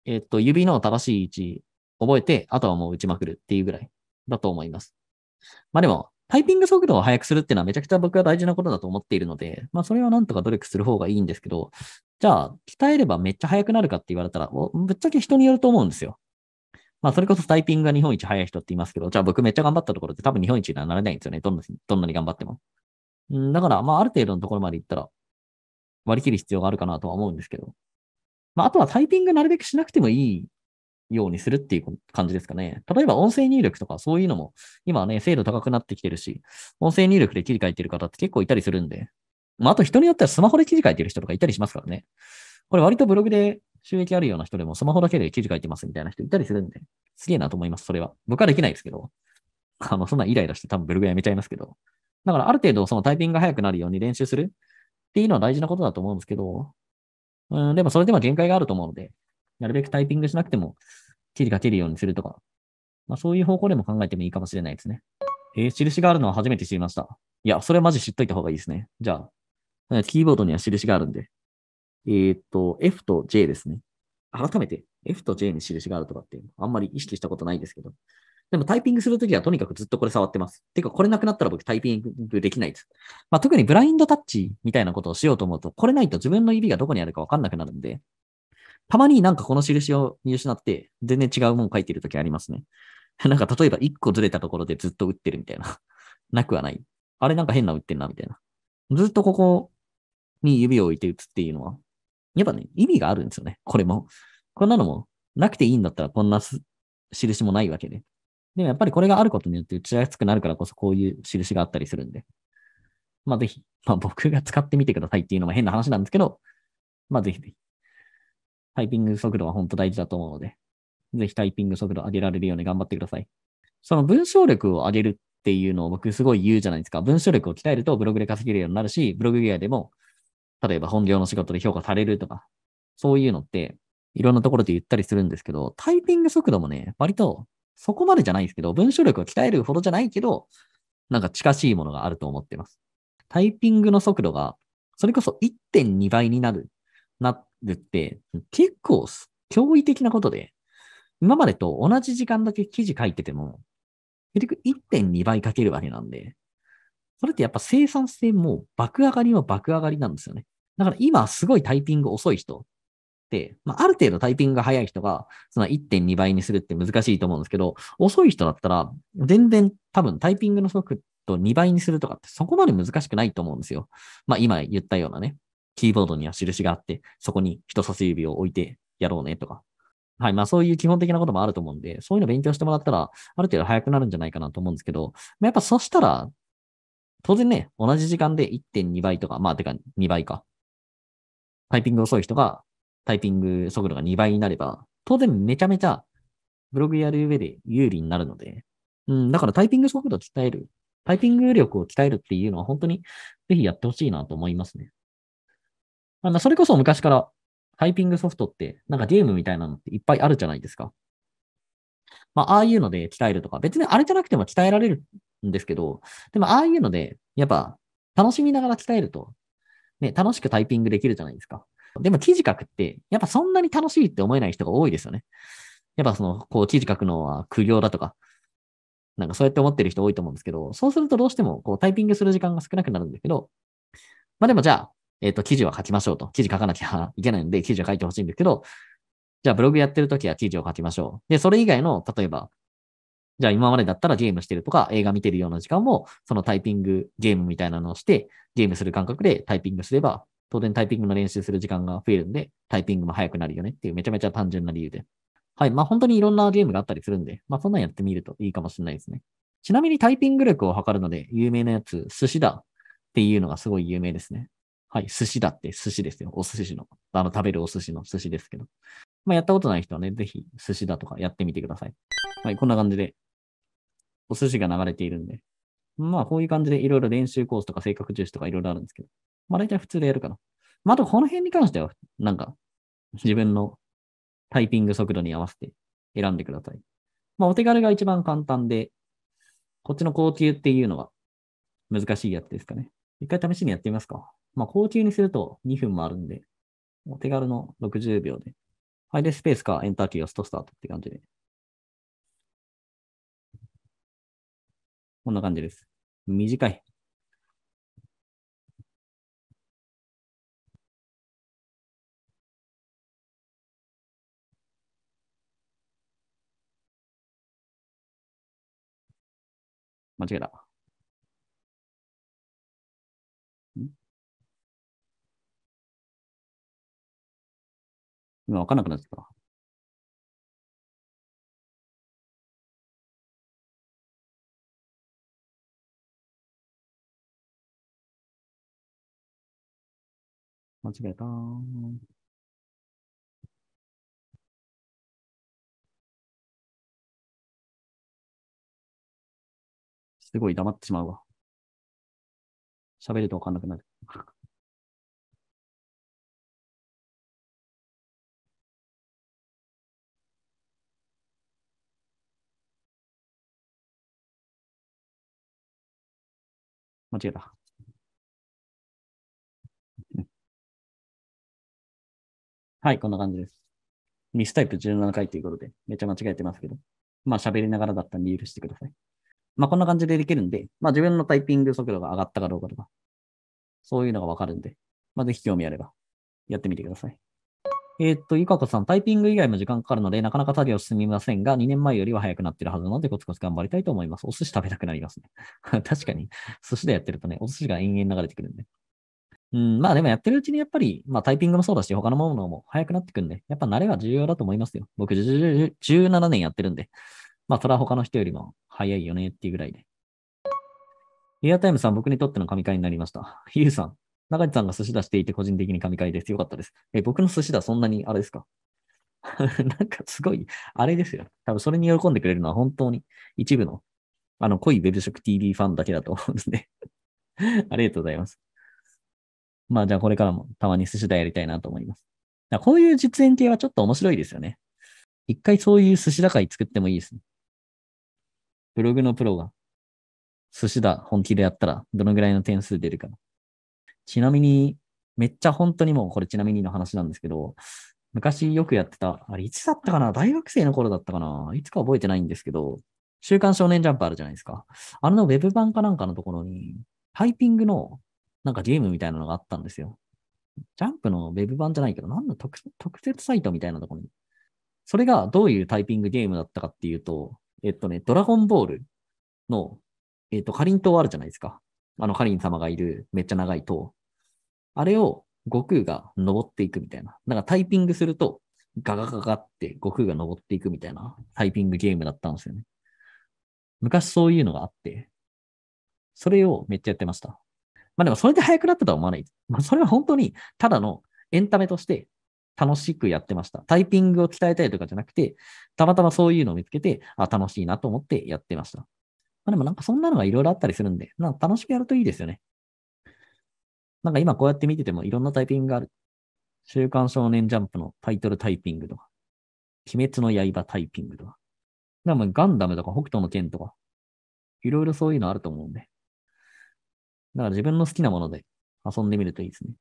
えっと、指の正しい位置覚えて、あとはもう打ちまくるっていうぐらい。だと思います。まあでも、タイピング速度を速くするっていうのはめちゃくちゃ僕は大事なことだと思っているので、まあそれはなんとか努力する方がいいんですけど、じゃあ鍛えればめっちゃ速くなるかって言われたら、ぶっちゃけ人によると思うんですよ。まあそれこそタイピングが日本一速い人って言いますけど、じゃあ僕めっちゃ頑張ったところって多分日本一にはなれないんですよね。どんなどんなに頑張っても。んだから、まあある程度のところまで行ったら割り切る必要があるかなとは思うんですけど。まああとはタイピングなるべくしなくてもいいようにするっていう感じですかね。例えば音声入力とかそういうのも、今はね、精度高くなってきてるし、音声入力で切り替えてる方って結構いたりするんで、まあ、あと人によってはスマホで切り替えてる人とかいたりしますからね。これ割とブログで収益あるような人でもスマホだけで記事書いてますみたいな人いたりするんで、すげえなと思います、それは。僕はできないですけど、あの、そんなイライラして多分ブログやめちゃいますけど。だからある程度そのタイピングが早くなるように練習するっていうのは大事なことだと思うんですけど、うん、でもそれでも限界があると思うので、なるべくタイピングしなくても、地リが切るようにするとか、まあ、そういう方向でも考えてもいいかもしれないですね。えー、印があるのは初めて知りました。いや、それはマジ知っといた方がいいですね。じゃあ、キーボードには印があるんで。えー、っと、F と J ですね。改めて、F と J に印があるとかって、あんまり意識したことないんですけど。でもタイピングするときはとにかくずっとこれ触ってます。てか、これなくなったら僕タイピングできないです。まあ、特にブラインドタッチみたいなことをしようと思うと、これないと自分の指がどこにあるかわかんなくなるんで、たまになんかこの印を見失って、全然違うもん書いてる時ありますね。なんか例えば1個ずれたところでずっと打ってるみたいな。なくはない。あれなんか変な打ってんな、みたいな。ずっとここに指を置いて打つっていうのは、やっぱね、意味があるんですよね。これも。こんなのも、なくていいんだったらこんな印もないわけで。でもやっぱりこれがあることによって打ちやすくなるからこそこういう印があったりするんで。まあぜひ、まあ僕が使ってみてくださいっていうのも変な話なんですけど、まあぜひぜひ。タイピング速度は本当大事だと思うので、ぜひタイピング速度上げられるように頑張ってください。その文章力を上げるっていうのを僕すごい言うじゃないですか。文章力を鍛えるとブログで稼げるようになるし、ブログ以外でも、例えば本業の仕事で評価されるとか、そういうのって、いろんなところで言ったりするんですけど、タイピング速度もね、割とそこまでじゃないですけど、文章力を鍛えるほどじゃないけど、なんか近しいものがあると思ってます。タイピングの速度が、それこそ1.2倍になるなるって、結構驚異的なことで、今までと同じ時間だけ記事書いてても、結局1.2倍書けるわけなんで、それってやっぱ生産性も爆上がりは爆上がりなんですよね。だから今すごいタイピング遅い人って、まあ、ある程度タイピングが早い人が、その1.2倍にするって難しいと思うんですけど、遅い人だったら、全然多分タイピングの速度2倍にするとかってそこまで難しくないと思うんですよ。まあ今言ったようなね。キーボードには印があって、そこに人差し指を置いてやろうねとか。はい。まあそういう基本的なこともあると思うんで、そういうの勉強してもらったら、ある程度早くなるんじゃないかなと思うんですけど、まあ、やっぱそしたら、当然ね、同じ時間で1.2倍とか、まあてか2倍か。タイピング遅い人が、タイピング速度が2倍になれば、当然めちゃめちゃブログやる上で有利になるので、うん、だからタイピング速度を鍛える、タイピング力を鍛えるっていうのは本当にぜひやってほしいなと思いますね。あの、それこそ昔からタイピングソフトって、なんかゲームみたいなのっていっぱいあるじゃないですか。まあ、ああいうので鍛えるとか、別にあれじゃなくても鍛えられるんですけど、でもああいうので、やっぱ楽しみながら鍛えると、ね、楽しくタイピングできるじゃないですか。でも記事書くって、やっぱそんなに楽しいって思えない人が多いですよね。やっぱその、こう記事書くのは苦行だとか、なんかそうやって思ってる人多いと思うんですけど、そうするとどうしてもこうタイピングする時間が少なくなるんですけど、まあでもじゃあ、えっ、ー、と、記事は書きましょうと。記事書かなきゃいけないので、記事は書いてほしいんですけど、じゃあブログやってるときは記事を書きましょう。で、それ以外の、例えば、じゃあ今までだったらゲームしてるとか映画見てるような時間も、そのタイピングゲームみたいなのをして、ゲームする感覚でタイピングすれば、当然タイピングの練習する時間が増えるんで、タイピングも早くなるよねっていうめちゃめちゃ単純な理由で。はい。まあ本当にいろんなゲームがあったりするんで、まあそんなんやってみるといいかもしれないですね。ちなみにタイピング力を測るので有名なやつ、寿司だっていうのがすごい有名ですね。はい、寿司だって寿司ですよ。お寿司の。あの、食べるお寿司の寿司ですけど。まあ、やったことない人はね、ぜひ寿司だとかやってみてください。はい、こんな感じで、お寿司が流れているんで。まあ、こういう感じでいろいろ練習コースとか性格重視とかいろいろあるんですけど。まあ、大体普通でやるかな。まあ、あとこの辺に関しては、なんか、自分のタイピング速度に合わせて選んでください。まあ、お手軽が一番簡単で、こっちの高級っていうのは難しいやつですかね。一回試しにやってみますか。まあ、高級にすると2分もあるんで、お手軽の60秒で。はい、で、スペースかエンターキーを押すとスタートって感じで。こんな感じです。短い。間違えた。今わかんなくなっちゃった。間違えた。すごい黙ってしまうわ。喋ると分かんなくなる。間違えた。はい、こんな感じです。ミスタイプ17回ということで、めっちゃ間違えてますけど、まあ喋りながらだったんで許してください。まあこんな感じでできるんで、まあ自分のタイピング速度が上がったかどうかとか、そういうのがわかるんで、まあぜひ興味あればやってみてください。えー、っと、ゆかこさん、タイピング以外も時間かかるので、なかなか作業進みませんが、2年前よりは早くなってるはずなので、コツコツ頑張りたいと思います。お寿司食べたくなりますね。確かに、寿司でやってるとね、お寿司が延々流れてくるんで。うん、まあでもやってるうちにやっぱり、まあタイピングもそうだし、他のものも早くなってくんで、やっぱ慣れは重要だと思いますよ。僕17年やってるんで、まあそれは他の人よりも早いよねっていうぐらいで。リアタイムさん、僕にとっての神回になりました。ヒうさん、中地さんが寿司出していて個人的に神回です。よかったです。え僕の寿司だ、そんなにあれですか なんかすごい、あれですよ。多分それに喜んでくれるのは本当に一部の、あの、濃い Web 食 TV ファンだけだと思うんですね。ありがとうございます。まあじゃあこれからもたまに寿司だやりたいなと思います。こういう実演系はちょっと面白いですよね。一回そういう寿司だ会作ってもいいですね。ブログのプロが寿司だ本気でやったらどのぐらいの点数出るかな。ちなみに、めっちゃ本当にもうこれちなみにの話なんですけど、昔よくやってた、あれいつだったかな大学生の頃だったかないつか覚えてないんですけど、週刊少年ジャンプあるじゃないですか。あれのウェブ版かなんかのところに、タイピングのなんかゲームみたいなのがあったんですよ。ジャンプのウェブ版じゃないけど、なんの特設サイトみたいなところに。それがどういうタイピングゲームだったかっていうと、えっとね、ドラゴンボールの、えっと、かりん島あるじゃないですか。あの、かりん様がいるめっちゃ長い塔。あれを悟空が登っていくみたいな。なんかタイピングすると、ガガガガって悟空が登っていくみたいなタイピングゲームだったんですよね。昔そういうのがあって、それをめっちゃやってました。まあでもそれで早くなったとは思わない。まあそれは本当にただのエンタメとして楽しくやってました。タイピングを鍛えたいとかじゃなくて、たまたまそういうのを見つけて、あ、楽しいなと思ってやってました。まあでもなんかそんなのがいろいろあったりするんで、なんか楽しくやるといいですよね。なんか今こうやって見ててもいろんなタイピングがある。週刊少年ジャンプのタイトルタイピングとか、鬼滅の刃タイピングとか、でもガンダムとか北斗の剣とか、いろいろそういうのあると思うんで。だから自分の好きなもので遊んでみるといいですね。